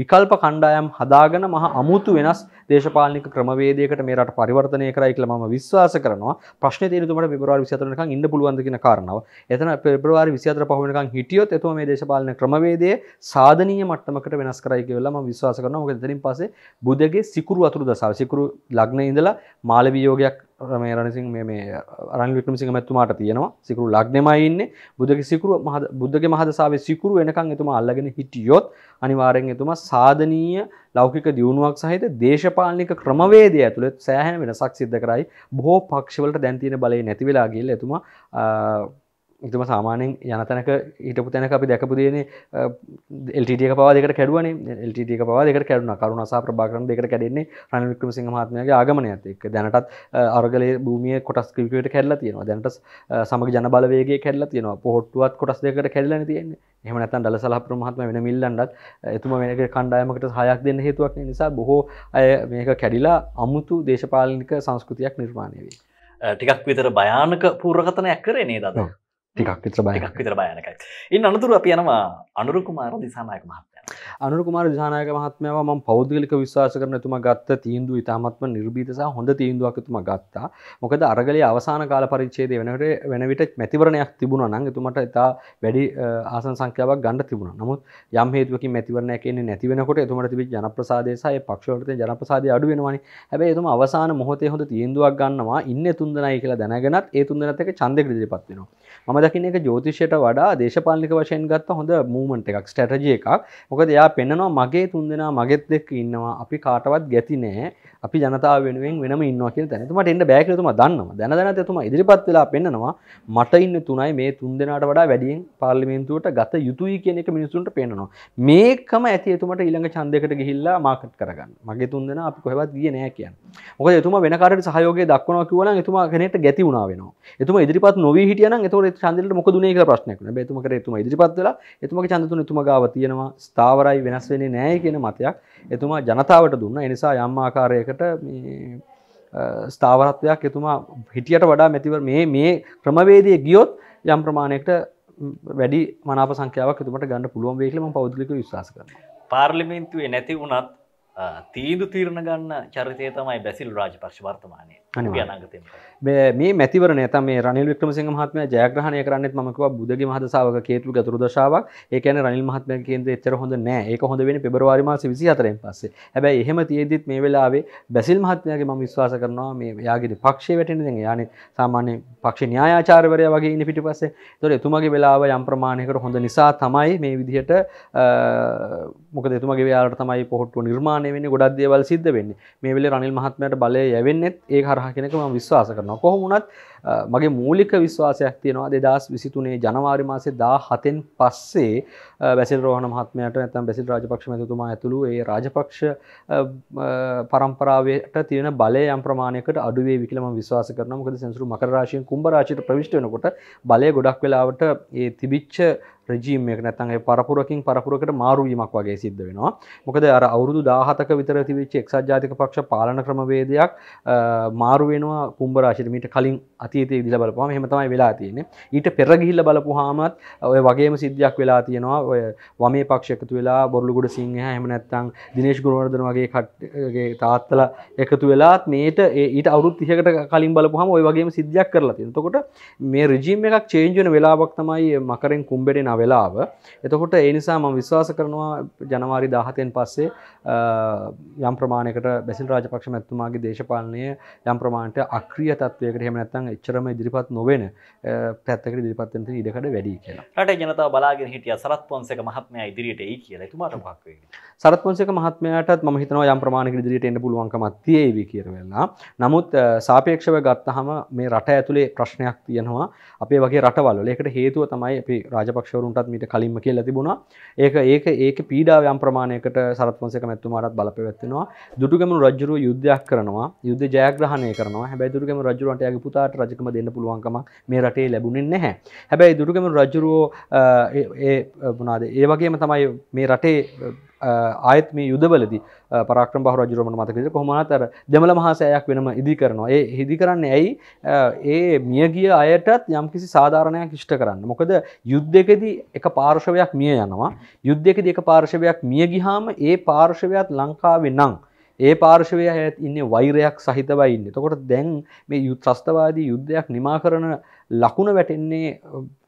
විකල්ප කණ්ඩායම් හදාගෙන මහ අමුතු වෙනස් දේශපාලනික ක්‍රමවේදයකට මේ රට පරිවර්තනය කරයි කියලා මම විශ්වාස කරනවා. ප්‍රශ්නේ තියෙන තුමට පෙබරවාරි 24 වෙනිකන් ඉන්න පුළුවන්ද කියන කාරණාව. එතන පෙබරවාරි 24 පහ වෙනිකන් හිටියොත් එතුමා මේ දේශපාලන ක්‍රමවේදයේ සාධනීය මට්ටමකට වෙනස් කරයි කියලා මම විශ්වාස කරනවා. මොකද එතනින් පස්සේ බුදගේ සිකුරු අතුරු දසාව සිකුරු ලග්නයේ ඉඳලා මාළවියෝගයක් මේ රණසිං මේ අරන් වික්‍රමසිංහ මැතිතුමාට තියෙනවා සිකුරු ලග්නෙමයි ඉන්නේ බුදුගේ සිකුරු මහද බුද්ධගේ මහදසාවේ සිකුරු වෙනකන් එතුමා අල්ලගෙන හිටියොත් අනිවාර්යෙන් එතුමා සාධනීය ලෞකික දියුණුවක් සහිත දේශපාලනික ක්‍රමවේදය ඇතුළේ සෑහෙන වෙනසක් සිද්ධ කරයි බොහෝ පක්ෂවලට දැන් තියෙන බලය නැති වෙලා ගිහලා එතුමා ඉතුම සාමානෙන් යනතැනක හිටපු තැන අපි දැකපු දයන එල්ටියක පවා දෙකට කැඩුවන එල්ටියක පවා දෙකට කැඩුන කරුණ සා ප්‍රභාකරන දෙකට කැඩෙන්නේ රන වික්‍රම සිංහමත්මයගේ ආගමනයත් එක් දැනටත් අරගල භූමිය කොටස් කිවට කැල්ලා තියෙනවා දැනට සමග ජනබලවේගේ කැල්ලා තියෙනවා පොහොට්ටුවත් කොටස් දෙකට කැල්ලන තියෙන්නේ එහමනතන් දල සලහ ප්‍රමහත්ම වෙන මිල්ලන්නත් එතුම වෙනක කණ්ඩායමකට හයක් දෙන්න හේතුවක් නිසා බොහෝ අය මේක කැඩිලා අමුතු දේශපාලික සංස්කෘතියක් නිර්මාණය වේ. ටිකක් විතර භයානක පූර්කතනයක් කරේ නේ දද. ටිකක් විතර බය ටිකක් විතර බයනකයි. ඉන් අනතුරු අපි යනවා අනුරු කුමාර දිසානායක මහත්තයා අනුකුමාර ජානයක මහත්මයාව ම පෞද්ගලික විශවාස කරන තුම ගත්ත තීන්දු ඉතාමත්ම නිර්බීතස හොඳ තීන්දුවක් තුම ගත්තා මොකද අරගලේ අවසාන කාල පරිච්චේද වෙනට වෙන විට මැතිවරණයක් තිබුණ නං තුමට ඉතා වැඩි ආසන් සංඛ්‍යාවක් ගණඩ තිබුණ නමුත් යම් හේතුවක මැතිවරණය කියන්නේ නැතිවෙනකොට තුමට තිබ ජනප්‍රසාදේසය පක්ෂවලට ජනප්‍රසාද අඩුවෙනවානි හැබැ තුම අවසාන මොහොතේ හොඳ තීන්දුවක් ගන්නවා ඉන්න තුන්දනයි කියලා දැනගෙනත් ඒ තුන්දනතක චන්දෙක දිරිපත් වෙනවා මම දකින එක ජෝතිෂයට වඩා දේශපාලික වශයෙන් ගත්ත හොඳ මූමන්ට එකක් ස්ටටජ එකක් මොක මොකද එයා පෙන්නනවා මගේ තුන්දෙනා මගෙත් දෙක ඉන්නවා අපි කාටවත් ගැති නෑ අපි ජනතාව වෙනුවෙන් වෙනම ඉන්නවා කියලා දැන. එතුමාට එන්න බෑ කියලා එතුමා දන්නවා. දැන දැනත් එතුමා ඉදිරිපත් වෙලා පෙන්නනවා මට ඉන්න තුනයි මේ තුන් දෙනාට වඩා වැඩියෙන් පාර්ලිමේන්තුවට ගත යුතුයි කියන එක මිනිසුන්ට පෙන්නනවා. මේකම ඇති එතුමාට ඊළඟ ඡන්දයකට ගිහිල්ලා මාකට් කරගන්න. මගේ තුන් දෙනා අපි කොහෙවත් ගියේ නෑ කියන්නේ. මොකද එතුමා වෙන කාටට සහයෝගය දක්වනවා කිව්වා නම් එතුමා කෙනෙක්ට ගැති වුණා වෙනවා. එතුමා ඉදිරිපත් නොවී හිටියා නම් එතකොට ඡන්දෙට මොකද උනේ කියලා ප්‍රශ්නයක් වෙනවා. හැබැයි එතුමා කරේ එතුමා ඉදිරිපත් වෙලා එතුමාගේ ඡන්ද තුන එතුමා ගාව තියෙනවා. ස්ථාවරයි වෙනස් වෙන්නේ නෑ කියන මතයක් එතුමා ජනතාවට දුන්න එනිසා යම් ආකාරයකට ස්ථාවරත්වයක් එතුමා හිටියට වඩා මැතිවර මේ මේ ක්‍රමවේදය ගියොත් යම් ප්‍රමාණයකට වැඩි මනාප සංඛ්‍යාවක් එතුමට ගන්න පුළුවන් වේලම පෞද්ලික විශවාස කරන පාර්ලිමේන්තුවේ නැති වුණත් තීදු තීරණ ගන්න චරිතය තමයි බැසිල් රාජ පක්ෂ වර්තමානය මේ මැතිවර නත මේ රනිල් වික්‍රමසිංහ මහත්මය ජයග්‍රහණය කරන්නෙත් මකව බුදග මහදසාාව කේතු ගතුර දශාවක් ඒකන රනිල් මහත්මය කේන්ද එතර හොඳ නෑ ඒක හොඳ වෙන පෙබරවාරිමාස විසි අතරෙන් පස්සේ හැබැයි එහෙම තියදත් මේ වෙලාවේ බැසිල් මහත්මයගේ ම විශවාස කරනවා මේ යාගේ පක්ෂේ වැටෙන දෙ යන සාමාන්‍ය පක්ෂ න්‍යාචාරවරය වගේ ඉන්න පිටි පස්සේ තොර එතුමගේ වෙලාව යම් ප්‍රමාණයකට හොඳ නිසා තමයි මේ විදිහට මොක දෙතුමගේ යාට තමයි පොහොට්ටු නිර්මාණය වෙන ගොඩක් දේවල් සිද්ධ වෙන්නේ මේ වෙලේ රනිල් මහත්මයට බලය යැවෙන්නෙත් ඒ හරහ දෙදහා කෙනෙක ම විශ්වාස කරන කොහොමුණත් මගේ මූලික විශ්වාසයක් තියෙනවා දෙදස් විසිතුනේ ජනවාරි මාසේ දා හතෙන් පස්සේ බැසිල් රෝහණ මහත්මයට ඇතම් බැසිල් රාජපක්ෂ මැතුමා ඇතුළු ඒ රාජපක්ෂ පරම්පරාවට තියෙන බලය යම්ප්‍රමාණයකට අඩුවේ විකලම විශවාස කරන මොකද සැසරු මකරාශයෙන් කුම්භරාශයට ප්‍රවිශ්ට වෙනකොට බලය ගොඩක් වෙලාවට ඒ තිබිච්ච රජීම් එක නැතන් ඒ පරපුරකින් පරපුරකට මාරුවීමක් වගේ සිද්ධ වෙනවා මොකද අර අවුරුදු දාහතක විතර තිවිච්ච එක්සත් ජාතික පක්ෂ පාලන ක්‍රමවේදයක් මාරුවෙනවා කුම්බරාශිට මීට කලින් අතීත ඉදිල බලපුහම හෙමතමයි වෙලා තියෙන ඊට පෙරගිහිල්ල බලපුහාමත් ඔය වගේම සිද්ධියක් වෙලා තියෙනවා ඔය වමේ පක්ෂකතු වෙලා බොරලුගොඩ සිංහ හැම නැත්තං දිනේශ් ගුණවර්ධන වගේ කට්ගේ තාත්තල එකතු වෙලාත් මේට ඊට අවුත් තිහකට කලින් බලපුහම ඔය වගේ සිද්ධයක් කරලා තියෙනතකොට මේ රජීම එකක් චේන්ජන වෙලාවක් තමයි මකරෙන් කුම්බෙට නව වෙලාව එතකොට ඒ නිසා මම විශ්වාස කරනවා ජනවාරි දාහතයෙන් පස්සේ යම් ප්‍රමාණයකට බැසිල් රාජපක්ෂ මැතුමාගේ දේශපාලනය යම් ප්‍රමාණයට අක්‍රිය තත්වයකට එහෙම නැත්නම් එච්චරම ඉදිරිපත් නොවන පැත්තකට ඉදිරිපත් වෙන තේ ඉඩකඩ වැඩි කියලා. රටේ ජනතාව බලාගෙන හිටිය සරත් පොන්සේක මහත්මයා ඉදිරියට එයි කියලා එතුමාට මොකක් වෙයිද? සරත් පොන්සේක මහත්මයාටත් මම හිතනවා යම් ප්‍රමාණයකට ඉදිරියට එන්න පුළුවන්කමක් තියෙවි කියලා. නමුත් සාපේක්ෂව ගත්තහම මේ රට ඇතුලේ ප්‍රශ්නයක් තියෙනවා. අපේ වගේ රටවල් වල ඒකට හේතුව තමයි අපි රාජපක්ෂවරු කරුණටත් මීට කලින්ම කියලා තිබුණා ඒක ඒක ඒක පීඩාවයම් ප්‍රමාණයකට සරත්වන්සක මැත්තුමාටත් බලපැවැත්වෙනවා දුටුගම රජරුව යුද්ධයක් කරනවා යුද්ධ ජයග්‍රහණය කරනවා හැබැයි දුටුගම රජරුවන්ට යගේ පුතාට රජකම දෙන්න පුළුවන්කම මේ රටේ ලැබුණෙ නැහැ හැබැයි දුටුගම රජරුවෝ ඒ මොනාද ඒ වගේම තමයි මේ රටේ ආයත් මේ යුදවලද පරක්්‍රම පහ රජරුවමට මතකද කොහොමත් අර දෙමළ මහසෑයක් වෙනම ඉදි කරනවා ඒ හිදි කරන්න ඇයි ඒ මියගිය අයටත් යම්කිසි සාධාරණයක් ෂ්ට කරන්න මොකද යුද්ධකෙදී එක පාර්ශවයක් මිය යනවා යුද්ධකෙද එක පාර්ශවයක් මිය ගිහාම ඒ පාර්ශවයක් ලංකාවේ නං ඒ පාර්ශවය ඉන්න වෛරයක් සහිතවයි ඉන්න තකොට දැන් මේ යුත් ත්‍රස්තවාදී යුද්ධයක් නිමා කරන ලකුණ වැටෙන්නේ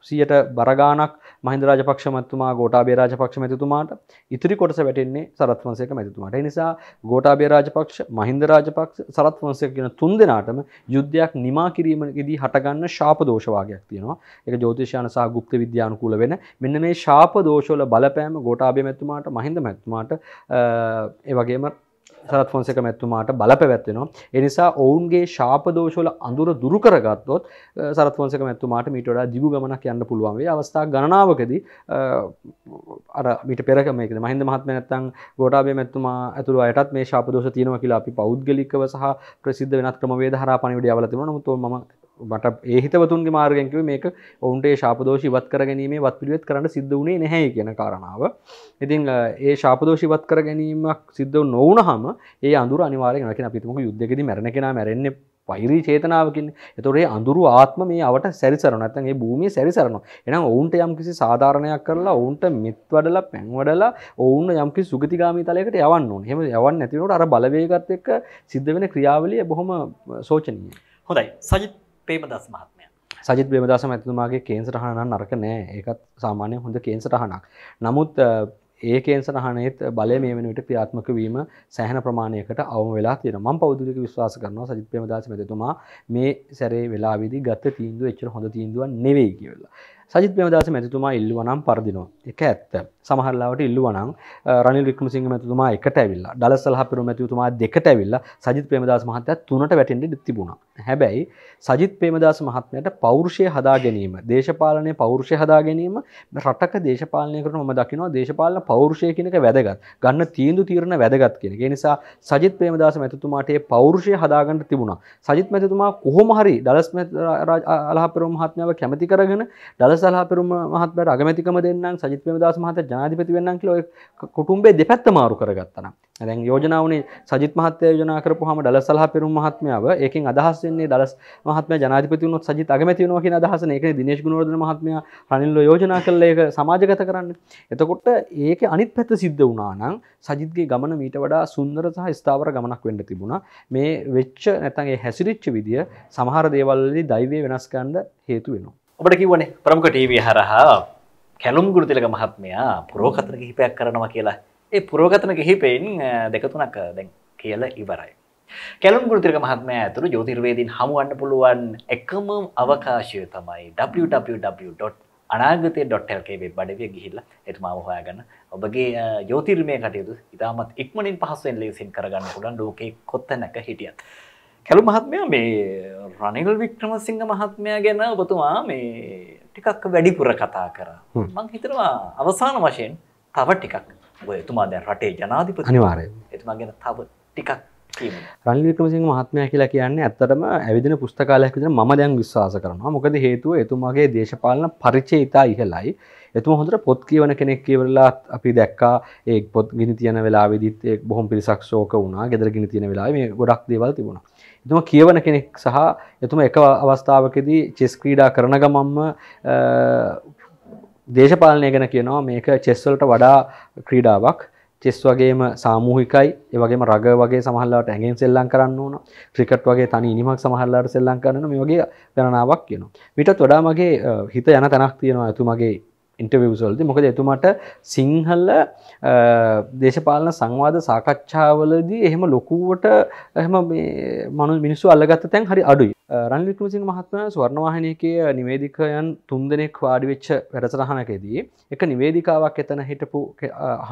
සියට බරගානක් මහින්ද රාජපක්ෂ මැතිතුමා ගෝඨාභය රාජපක්ෂ මැතිතුමාට ඉතිරි කොටස වැටෙන්නේ සරත් වංශයක මැතිතුමාට. ඒ නිසා ගෝඨාභය රාජපක්ෂ මහින්ද රාජපක්ෂ සරත් වංශයක කියන තුන් දෙනාටම යුද්ධයක් නිමා කිරීමකදී හටගන්න ශාප දෝෂ වාගයක් තියෙනවා. ඒක ජ්‍යොතිෂයාන සහ গুপ্ত විද්‍යානුකූල වෙන. මෙන්න මේ ශාප දෝෂවල බලපෑම ගෝඨාභය මැතිතුමාට මහින්ද මැතිතුමාට ඒ වගේම සරත් ෆොන්සේක මැතිතුමාට බලපැවැත්වෙනවා. ඒ නිසා ඔවුන්ගේ ශාප දෝෂවල අඳුර දුරු කරගත්තොත් සරත් ෆොන්සේක මැතිතුමාට මීට වඩා දිගු ගමනක් යන්න පුළුවන් වෙයි. අවස්ථා ගණනාවකදී අර මීට පෙර මේ කියන්නේ මහින්ද මහත්මයා නැත්තම් ගෝඨාභය මැතිතුමා ඇතුළු අයටත් මේ ශාප දෝෂ තියෙනවා කියලා අපි පෞද්ගලිකව සහ ප්‍රසිද්ධ වෙනත් ක්‍රමවේද හරහා පණිවිඩය යවලා තිබුණා. නමුත් මම මට ඒහිතවතුන්ගේ මාර්ගයකිව මේක ඔවුන්ටේ ශාපදෝෂ වත් කර ගැනීමේ වත් පිළිවෙත් කරන්න සිද්ධ වුණේ නැහැ කියන කාරණාව ඉතින් ඒ ශාපදෝෂ වත් කර ගැනීමක් සිද්ධ නොවන හම ඒ අඳුර අනිවාරෙන් කියෙන පිතුම යුද්ධෙද මැරණ කෙන මැරෙන්නේ පෛරී චේතනාවකින් එතොරේ අඳුරු ආත්ම මේ අවට සැරිසරන ඇතන් ඒ භූමිය සැරිසරන එනම් ඔවුන්ට යම්කිසි සාධාරණයක් කරලා ඔවුන්ට මෙත් වඩලා පැන්වඩලා ඔවුන්න යම්කි සුගතිගාමී තලයකට යවන්න ඕන හෙම යවන්න ඇතිවට අර බලවේගත් එක්ක සිද්ධ වෙන ක්‍රියාවලිය බොහොම සෝචනීය හොඳයි සජිත් ප්‍රේමදස් මහත්මය සජිත් ප්‍රේමදාසම ඇතුමාගේ කේන්සරහණන් නරක නෑ ඒකත් සාමාන්‍ය හොඳ කේන්සරහනක් නමුත් ඒ කේන්සරහනේත් බලය මේ වෙනුවට ක්‍රියාත්මක වීම සෑහන ප්‍රමාණයකට අවම වෙලා තියෙන මම පෞද්ගලික විශ්වාස කරනවා සජිත් ප්‍රේමදාස මැතිතුමා මේ සැරේ වෙලාවේදී ගත තීන්දුව එච්චර හොඳ තීන්දුවක් නෙවෙයි කියලා. සජිත් ප්‍රේමදාස මැතිතුමා ඉල්ලුවනම් පරදිනවා. ඒක ඇත්ත. සමහර ලාවට ඉල්ලුවනම් රනිල් වික්‍රමසිංහ මැතිතුමා එකට ඇවිල්ලා, ඩලස් සල්හපිරුම මැතිතුමා දෙකට ඇවිල්ලා සජිත් ප්‍රේමදාස මහත්තයා තුනට වැටෙන්න තිබුණා. හැබැයි සජිත් ප්‍රේමදාස මහත්මයාට පෞරුෂය හදා ගැනීම, දේශපාලනයේ පෞරුෂය හදා ගැනීම රටක දේශපාලනය කරන මම දකිනවා දේශපාලන පෞරුෂය කියන එක වැදගත්. ගන්න තීන්දුව తీරන වැදගත් කියන එක. ඒ නිසා සජිත් ප්‍රේමදාස මැතිතුමාට ඒ පෞරුෂය හදාගන්න තිබුණා. සජිත් මැතිතුමා කොහොම හරි ඩලස් අලහපිරුම මහත්මයාව කැමති කරගෙන ඩලස් සල්හපරුම මහත්මට අගමතිකම දෙන්නම් සජිත ප්‍රමදස් මහත ජනාධිපති වෙන්නම් කියලා ඔය කුටුම්බේ දෙපැත්ත මාරු කරගත්තනම් දැන් යෝජනාවනේ සජිත් මහත්තය යෝජනා කරපුවාම ඩලස් සල්හපරුම මහත්මයාව ඒකෙන් අදහස් වෙන්නේ ඩලස් මහත්මයා ජනාධිපති වුණොත් සජිත් අගමැති වෙනවා කියන අදහසනේ ඒකනේ දිනේෂ් ගුණවර්ධන මහත්මයා රනිල්ව යෝජනා කළා ඒක සමාජගත කරන්න. එතකොට ඒකේ අනිත් පැත්ත සිද්ධ වුණා නම් සජිත්ගේ ගමන මීට වඩා සුන්දර සහ ස්ථාවර ගමනක් වෙන්න තිබුණා. මේ වෙච්ච නැත්නම් ඒ හැසිරිච්ච විදිය සමහර දේවල් වලදී දෛවයේ වෙනස් කරන්න හේතු වෙනවා. ඔබට කිවනේ ප්‍රමුඛ ටීවී හරහා කැලුම් ගුරුතිලක මහත්මයා පුරෝකතන කිහිපයක් කරනවා කියලා ඒ පුරෝගතන කිහිපයෙන් දෙකතුනක් දැන් කියල ඉවරයි. කැලම් ගෘතික මහත්මය ඇතුරු ජෝතිර්වේදීන් හමුවන්න පුළුවන් එකම අවකාශය තමයි www.අනාගතය.ල්කේ බඩවිය ගිහිල්ල එතුමාව හොයාගන්න ඔබගේ ජෝතිර්මය කටයුතු ඉතාමත් ඉක්මනින් පහසුවෙන් ලේසින් කරගන්න පුළන් ලෝකෙ කොත්තනැක හිටියත්. කැලු මහත්මයා මේ රනිල් වික්‍රමසිංහ මහත්මයා ගැන ඔබතුමා මේ ටිකක් වැඩිපුර කතා කරා. මං හිතනවා අවසාන වශයෙන් තව ටිකක් ඔය එතුමා දැන් රටේ ජනාධිපති අනිවාර්යයෙන්. එතුමා ගැන තව ටිකක් රනිල් වික්‍රමසිංහ මහත්මයා කියලා කියන්නේ ඇත්තටම ඇවිදින පුස්තකාලයක් විදිහට මම දැන් විශ්වාස කරනවා. මොකද හේතුව එතුමාගේ දේශපාලන පරිචය ඉතා ඉහළයි. එතුමා හොඳට පොත් කියවන කෙනෙක් කියලා අපි දැක්කා. ඒ පොත් ගිනි තියන වෙලාවෙදිත් ඒ බොහොම පිරිසක් ශෝක වුණා. ගෙදර ගිනි තියන වෙලාවේ මේ ගොඩක් දේවල් තිබුණා. එතුම කියවන කෙනෙක් සහ එතුම එක අවස්ථාවකදී චෙස් ක්‍රීඩා කරන ගමම්ම දේශපාලනය ගැන කියනවා මේක චෙස්වලට වඩා ක්‍රීඩාවක් චෙස් වගේම සාමූහිකයි ඒවගේම රග වගේ සහල්ලාට ඇගෙන් සෙල්ලං කරන්න ඕන ්‍රිකට් වගේ තනි නිමක් සහල්ලාට සෙල්ලං කරන මේ වගේ ගණනාවක් කියනවා විටත් වඩා මගේ හිත යන තැනක් තියෙනවා ඇතුමගේ ඉන්ටවවසල්ද මොකද එතුමට සිංහල දේශපාලන සංවාද සාකච්ඡාවලදී එහෙම ලොකුවට එහම මනු මිනිස්සු අල්ලගත්ත තැන් හරි අඩුයි රන්ලිටමසිං මහත්ම ස්වර්ණවාහනයකය නිවේදිකයන් තුන්දනෙක් වාඩිවෙච්ච වැඩසරහනකෙදී එක නිවේදිකාවක් එතන හිටපු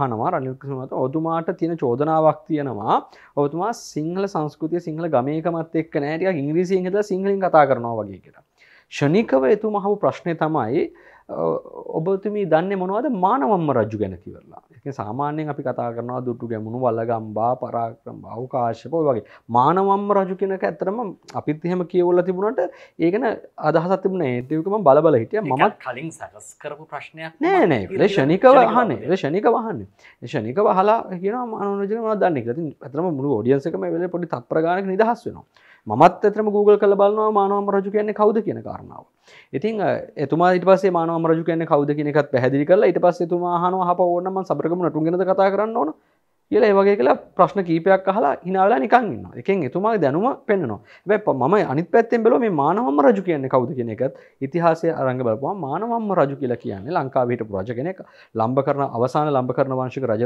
හනවා රනිල්කමත ඔතුමාට තියෙන චෝදනාවක් තියෙනවා ඔතුමා සිංහල සංස්කෘතිය සිංහල ගමයකමත් එක් නෑටිය ඉංග්‍රීසිංහද සිංහලින් කතා කරනවා වගේ කියලා ෂනිකව එතු මහපු ප්‍රශ්නය තමයි ඔබතුමි දන්න මොනවද මානවම්ම රජු ගැනතිවරලා එක සාමාන්‍යයෙන් අපි කතා කරනවා දුටු ගැමුණු වලගම්බා පරාක්‍රම් අවකාශපෝ වගේ මානවම්ම රජු කෙනක ඇතරම අපිත් එහෙම කියවල තිබුණට ඒකන අදහසතිබන ඒතිවකම බලබල හිටිය මමත් කලින් සකස් කරපු ප්‍රශ්නයක් නෑනෑ ෂණික වහනේ ෂණික වහන්න ෂණික වහලා කියෙන මනුජනම දන්නෙ ඇතරම මුළු ෝඩියන්සකම වෙල පොඩි තත්ප්‍රගාණක නිදහස් වෙනවා මත් ඇතම Google කළ බලනවා මානවම රජු කියන්නේ කවුද කියන කරනාව. ඉතින් එතුමා ඊට පස්සේ මානවම රජු කියන්නේ කවුද කියන එකත් පැහැදිලි කරලා ඊට පස්සේ එතුමා අහනවා අහප ඕන නම් මම සබරගම නටුන් ගැනද කතා කරන්න ඕන කියලා ඒ වගේ කියලා ප්‍රශ්න කීපයක් අහලා හිනාලා නිකන් ඉන්නවා. එකෙන් එතුමාගේ දැනුම පෙන්වනවා. හැබැයි මම අනිත් පැත්තෙන් බැලුවා මේ මානවම්ම රජු කියන්නේ කවුද කියන එකත් ඉතිහාසයේ අරන් බලපුවම මානවම්ම රජු කියලා කියන්නේ ලංකාවේ හිටපු රජ කෙනෙක්. ලම්බකරන අවසාන ලම්බකරන වංශික රජ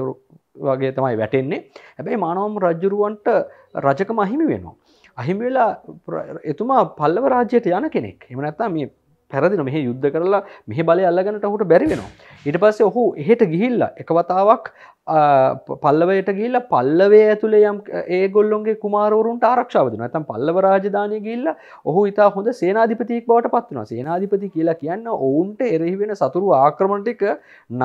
වගේ තමයි වැටෙන්නේ. හැබැයි මානවම්ම රජුරවන්ට රජකම අහිමි වෙනවා. අහිමි වෙලා එතුමා පල්ලව රාජ්‍යයට යන කෙනෙක් එම නැත්තා මේ පැරදින මෙහ යුද්ධ කරලා මෙහ බල අල්ලගන්නට හුට බැරිවෙනවා ඉට පස්සේ ඔහු එහෙට ගිහිල්ල එකවතාවක් පල්ලවයට ගිල්ල පල්ලවේ ඇතුළේ යම් ඒගොල්ලොන්ගේ කුමාරවරුන්ට ආරක්ෂාවද නැතම් පල්ලව රාජධානය ගිල්ල ඔහු ඉතා හොඳ සේනාධිපතියක් බවට පත්වනවා සේනාධිපති කියලා කියන්න ඔවුන්ට එරෙහි වෙන සතුරු ආක්‍රමණටික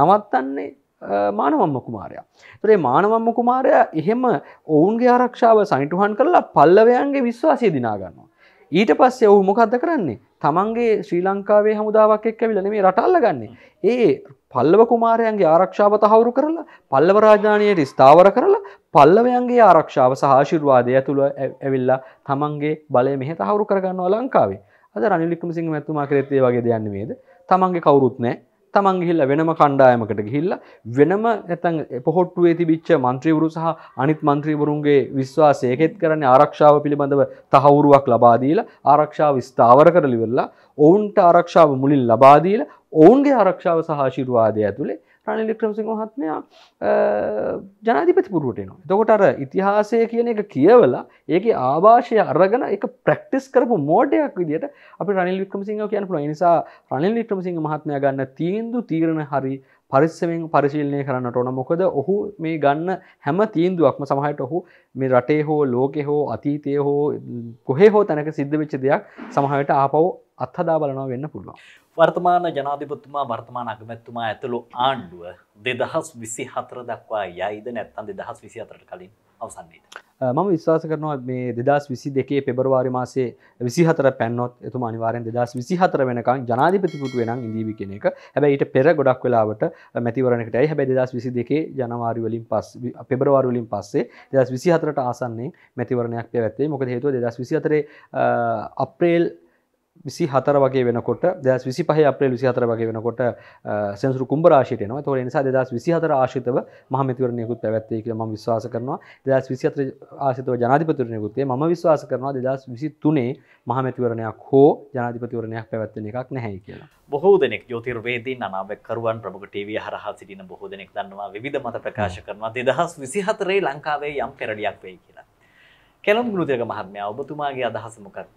නවත්තන්නේ මානවම්ම කුමාරයා. තුරේ මානවම්ම කුමාරයා එහෙම ඔවුන්ගේ ආරක්ෂාව සනිටුහන් කරලා පල්ලවයන්ගේ විශ්වාසය දිනාගන්නවා. ඊට පස්සේ ඔහු මොකක්ද කරන්නේ තමන්ගේ ශ්‍රී ලංකාවේ හමුදාවක් එක් ඇවිලන මේ රටල්ල ගන්නේ. ඒ පල්ලව කුමාරයන්ගේ ආරක්ෂාව තහවුරු කරලා පල්ලව රාජානයට ස්ථාවර කරලා පල්ලවයන්ගේ ආරක්ෂාව සහශිර්වාදය ඇතුළ ඇවිල්ලා තමන්ගේ බලය මෙහ තහවුරු කරගන්නවා ලංකාවේ අද රනිලික්ම සිංහ මැතුමා කරෙත්තේ වගේ දෙයන්නේේද තමන්ගේ කවුරුත් නෑ තමන් ගිල්ල වෙනම කණ්ඩායමකට ගිහිල්ල වෙනම ඇතන් පොහොට්ටුවේ තිබිච්ච මන්ත්‍රීවරු සහ අනිත් මන්ත්‍රීවරුන්ගේ විශ්වාසයකෙත් කරන ආරක්ෂාව පිළිබඳව තහවුරුවක් ලබාදීල ආරක්ෂාව ස්ථාවර කරලිවෙල්ලා ඔවුන්ට ආරක්ෂාව මුලින් ලබාදීල ඔවුන්ගේ ආරක්ෂාව සහශිරවාදය ඇතුළේ ප්‍රාණ ලික්‍රමසිංහ මහත්මයා ජනාධිපතිපුරුවට නවා. දොකොට අර ඉතිහාසය කියන එක කියවලා ඒක ආභාෂය අරගෙන එක ප්‍රක්ටිස් කරපු මෝඩයක් විදිට අපි රනිල් වික්‍රමසිංහ කියන පුළ නිසා රනිල් වික්‍රමසිංහ මහත්මය ගන්න තීන්දු තීරණ හරි පරිස්සමෙන් පරිශීලනය කරන්නට ඕන මොකද ඔහු මේ ගන්න හැම තීන්දුවක්ම සමහට ඔහු මේ රටේ හෝ ලෝකෙ හෝ අතීතය හෝ කොහේ හෝ තැනක සිද්ධ වෙච්ච දෙයක් සමහට ආපව් අත්හදා බලනවා වෙන්න පුළුවන්. වර්තමාන ජනාධිපතුමා වර්තමාන අගමැත්තුමා ඇතුළු ආණ්ඩුව දෙදහස් විසි හතර දක්වා යයිද නැත්තන් දෙදහස් විසි අතරට කලින් අවසන්නේද. මම විශවාස කරනවා මේ දෙදස් විසි දෙකේ පෙබරවාරි මාසේ විසි හතර පැන්නොත් එතු අනිවාරෙන් දෙදස් විසි හතර වෙනකං ජනාධිපතිපුට වෙන ඉදීවි කෙන එක හැබැයිට පෙර ගොඩක් වෙලාවට මැතිවරණකට හැබැ දෙදස් විසි දෙකේ ජනවාරිවලින් පස් පෙබරවාරුලින් පස්සේ දෙදස් විසි හතරට ආසන්නේ මැතිවරණයක් පැවැත්තේ මොකද හේතුව දෙදස් විසි අතරේ අප්‍රේල් විසි හතර වගේ වෙනකොට දස් විසි පහ අපේ විසි හතර වගේ වෙනකොට සැසු කුම්රාශයටන තො නිසා දස් විසි හතර ආශිතව මහමතිවරණයකුත් පැවැත්තේ කියල ම විශවාස කරනවා දස් විසි හතර ආශිතව ජනාධිපතිවරණයකුත්තේ ම විශවාස කරනවා දෙදස් විසි තුනේ මහමැතිවරණයක් හෝ ජනාධිපතිවරණයක් පැවැත්වෙන එකක් නැහැයි කියලා. බොහෝ දෙනෙක් ජෝතිර්වේදී අනාවකරුවන් ප්‍රමුඛ ටීවී හරහා සිටින බොහෝ දෙනෙක් දන්නවා විධ මත ප්‍රකාශ කරනවා දෙදහස් විසි හතරේ ලංකාවේ යම් පෙරඩියක් වෙයි කියලා. කෙලම් ගෘතික මහත්මය ඔබතුමාගේ අදහසමකක්ද.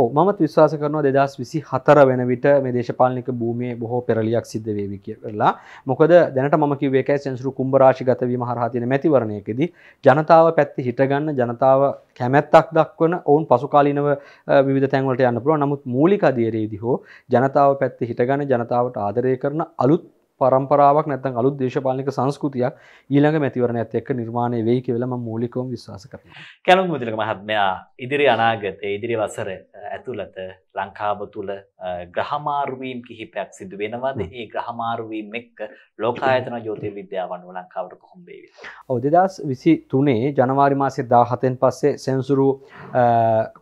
ඔව මත් විශවාස කරනවා දෙදස් විසි හතර වෙන විට මේ දේශපාලනික භූමිය බොහෝ පෙරලියක් සිද්ධ වේවි කියලා මොකද දැනට මම කිවේකයි සැන්සුරු කුම්භරාශි ගතවීම හරහතින මැතිවරණයකදී ජනතාව පැත්ති හිටගන්න ජනතාව කැමැත්තක් දක්වන ඔවුන් පසුකාලිනව විධ තැන්වලට යන්න පුළුව නමුත් මූලික අදේරේදි හෝ ජනතාව පැත්ති හිටගන්න ජනතාවට ආදරය කරන අලුත් පරම්පරාවක් නැතන් අලුත් දේශපාලික සංස්කෘතියක් ඊළඟ මැතිවරණයත් එක්ක නිර්මාණය වෙයි කියලම මූලිකවම විශ්වාස කර කැලුම් මුදිලක මහත්මයා ඉදිරි අනාගතය ඉදිරි වසර ඇතුළත ලංකාව තුළ ග්‍රහමාරුවීම් කිහිපයක් සිදු වෙනවාද ඒ ග්‍රහමාරුවීම් එක්ක ලෝකායතන ජෝතිය විද්‍යාවන්ුව ලංකාවට කොහොම්බේවි. ඔව දෙදස් විසි තුනේ ජනවාරි මාසේ දාහතෙන් පස්සේ සැන්සුරු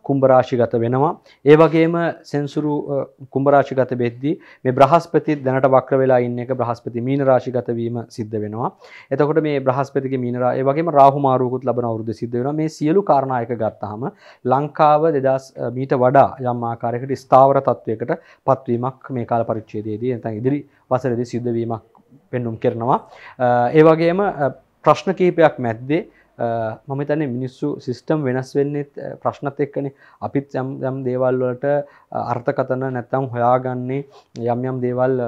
කුම්භරාශිගත වෙනවා. ඒ වගේම සැන්සුරු කුම්භරාශිගත බෙද්දි මේ බ්‍රහස්පති දැනට වක්්‍ර වෙලා ඉන්න එක බ්‍රහ බ්‍රහස්පති මීන රාශිගත වීම සිද්ධ වෙනවා. එතකොට මේ බ්‍රහස්පතිගේ මීන රාශිය වගේම රාහු මාරුවකුත් ලබන අවුරුද්දේ සිද්ධ වෙනවා. මේ සියලු කාරණා එක ගත්තාම ලංකාව 2000 මීට වඩා යම් ආකාරයකට ස්ථාවර තත්වයකට පත්වීමක් මේ කාල පරිච්ඡේදයේදී නැත්නම් ඉදිරි වසරේදී සිද්ධ වීමක් පෙන්눔 කරනවා. ඒ වගේම ප්‍රශ්න කීපයක් මැද්දේ මම තන මිනිස්සු සිිස්ටම් වෙනස් වෙන්නේ ප්‍රශ්නත් එක්කන අපිත් යම් දේවල්වලට අර්ථකතන නැත්තම් හොයාගන්නේ යම් යම් දේවල්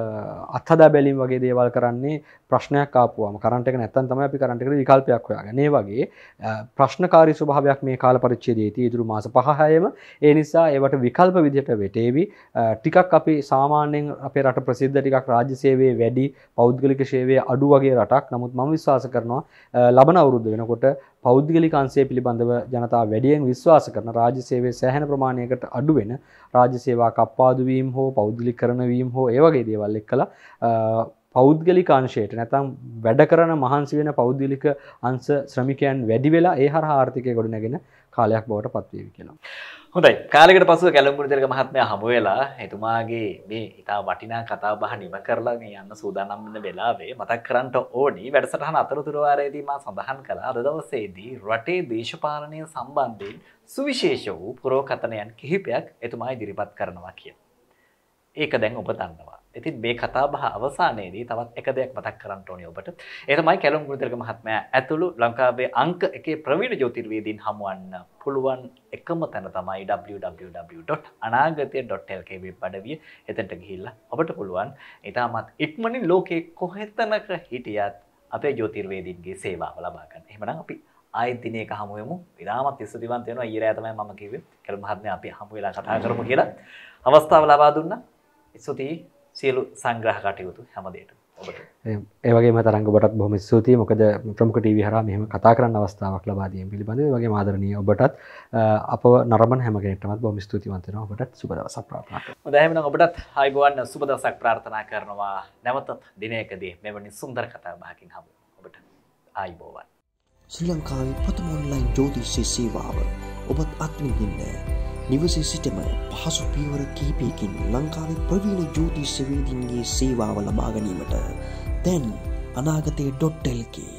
අත්හදා බැලින් වගේ දේවල් කරන්නේ ප්‍රශ්නයක් කාපුවම කරටක නැත්තන් තම අපි කරටක විකල්පයක් හොයාගනේ වගේ ප්‍රශ්නකාරි ස්වභාවයක් මේ කාල පරිච්චේදේ ඉතුරු මාස පහහයම ඒ නිසා ඒවට විකල්ප විදිහට වෙටේවි ටිකක් අපි සාමාන්‍යෙන් අපේ රට ප්‍රසිද්ධ ටිකක් රාජ්‍ය සේවේ වැඩි පෞද්ගලික ශේවය අඩු වගේ රටක් නමුත් මම විශවාස කරනවා ලබන අවුරුද්ධ වෙනකොට පෞද්ගලිකන්සේ පිළිබඳව ජනතා වැඩියෙන් විශ්වාස කරන රාජ්‍ය සේවය සෑහන ප්‍රමාණයකට අඩුවෙන රාජ්‍ය සේවා කප්පාදුවීම් හෝ පෞද්ගලි කරනවීම් හෝ ඒවගේ දේවල් එක් කළ පෞද්ගලිකාංශයට නැතම් වැඩ කරන මහන්සි වෙන පෞද්ගලික අංස ශ්‍රමිකයන් වැඩි වෙලා ඒ හර ආර්ථිකය ගොඩනැගෙන කාලයක් බවට පත්වේවි කියලා. හොඳයි කාලෙකට පසුව කැලඹුණු තිලක මහත්මයා හමු වෙලා එතුමාගේ මේ ඉතා වටිනා කතා බහ නිම කරලා මේ යන්න සූදානම් වෙන වෙලාවේ මතක් කරන්න ඕනි වැඩසටහන අතරතුර වාරයේදී මා සඳහන් කළා අද දවසේදී රටේ දේශපාලනය සම්බන්ධයෙන් සුවිශේෂ වූ පුරෝකථනයන් කිහිපයක් එතුමා ඉදිරිපත් කරනවා කියලා. ඒක දැන් ඔබ දන්නවා. ඉතින් මේ කතා බහ අවසානයේදී තවත් එක දෙයක් මතක් කරන්න ඕනේ ඔබට. ඒ තමයි කැලුම් ගුණතිලක මහත්මයා ඇතුළු ලංකාවේ අංක එකේ ප්‍රවීණ ජ්‍යොතිර්වේදීන් හමුවන්න පුළුවන් එකම තැන තමයි www.anagathaya.lk වෙබ් අඩවිය. එතනට ගිහිල්ලා ඔබට පුළුවන් ඊටමත් ඉක්මනින් ලෝකේ කොහෙතනක හිටියත් අපේ ජ්‍යොතිර්වේදීන්ගේ සේවාව ලබා ගන්න. එහෙමනම් අපි ආයෙත් දිනයක හමු වෙමු. ඉරාමත් ස්තුතිවන්ත වෙනවා. ඊරෑ තමයි මම කිව්වේ. කැලුම් මහත්මයා අපි හමු වෙලා කතා කරමු කියලා. අවස්ථාව ලබා දුන්නා. ස්තුතියි සියලු සංග්‍රහ කටයුතු හැමදේට ඒවගේ තරග බට බොම ස්තුතියි මොකද ප්‍රමුක ටව හර මෙහම කතා කරන්න අවස්ථාවක් ලබාදීම පිළිබඳ වගේ මාදරනය ඔබටත් අප නරම හැමගේටමත් බොම ස්තුතිවන්තන ඔබට සුබදවස ප්‍රාථ දහමන ඔබටත් හයිබුවන් සුබදවසක් ප්‍රාර්ථනා කරනවා නැවතත් දිනයකදේ මෙවැනි සුන්දර කතා භාකින් හම ඔබට ආයිබෝවන් ශ්‍රී ලංකාවේ පතමොන්ලයින් ජෝතිශ්‍ය සේවාව ඔබත් අත්මිදින්න නිවසේ සිටම පහසු පීවර කීපයකින් ලංකාවේ ප්‍රවීණ ජෝතිෂ්‍යවේදීන්ගේ සේවාව ලබාගැනීමට තැන් අනාගතය ඩොට්ටල්කේ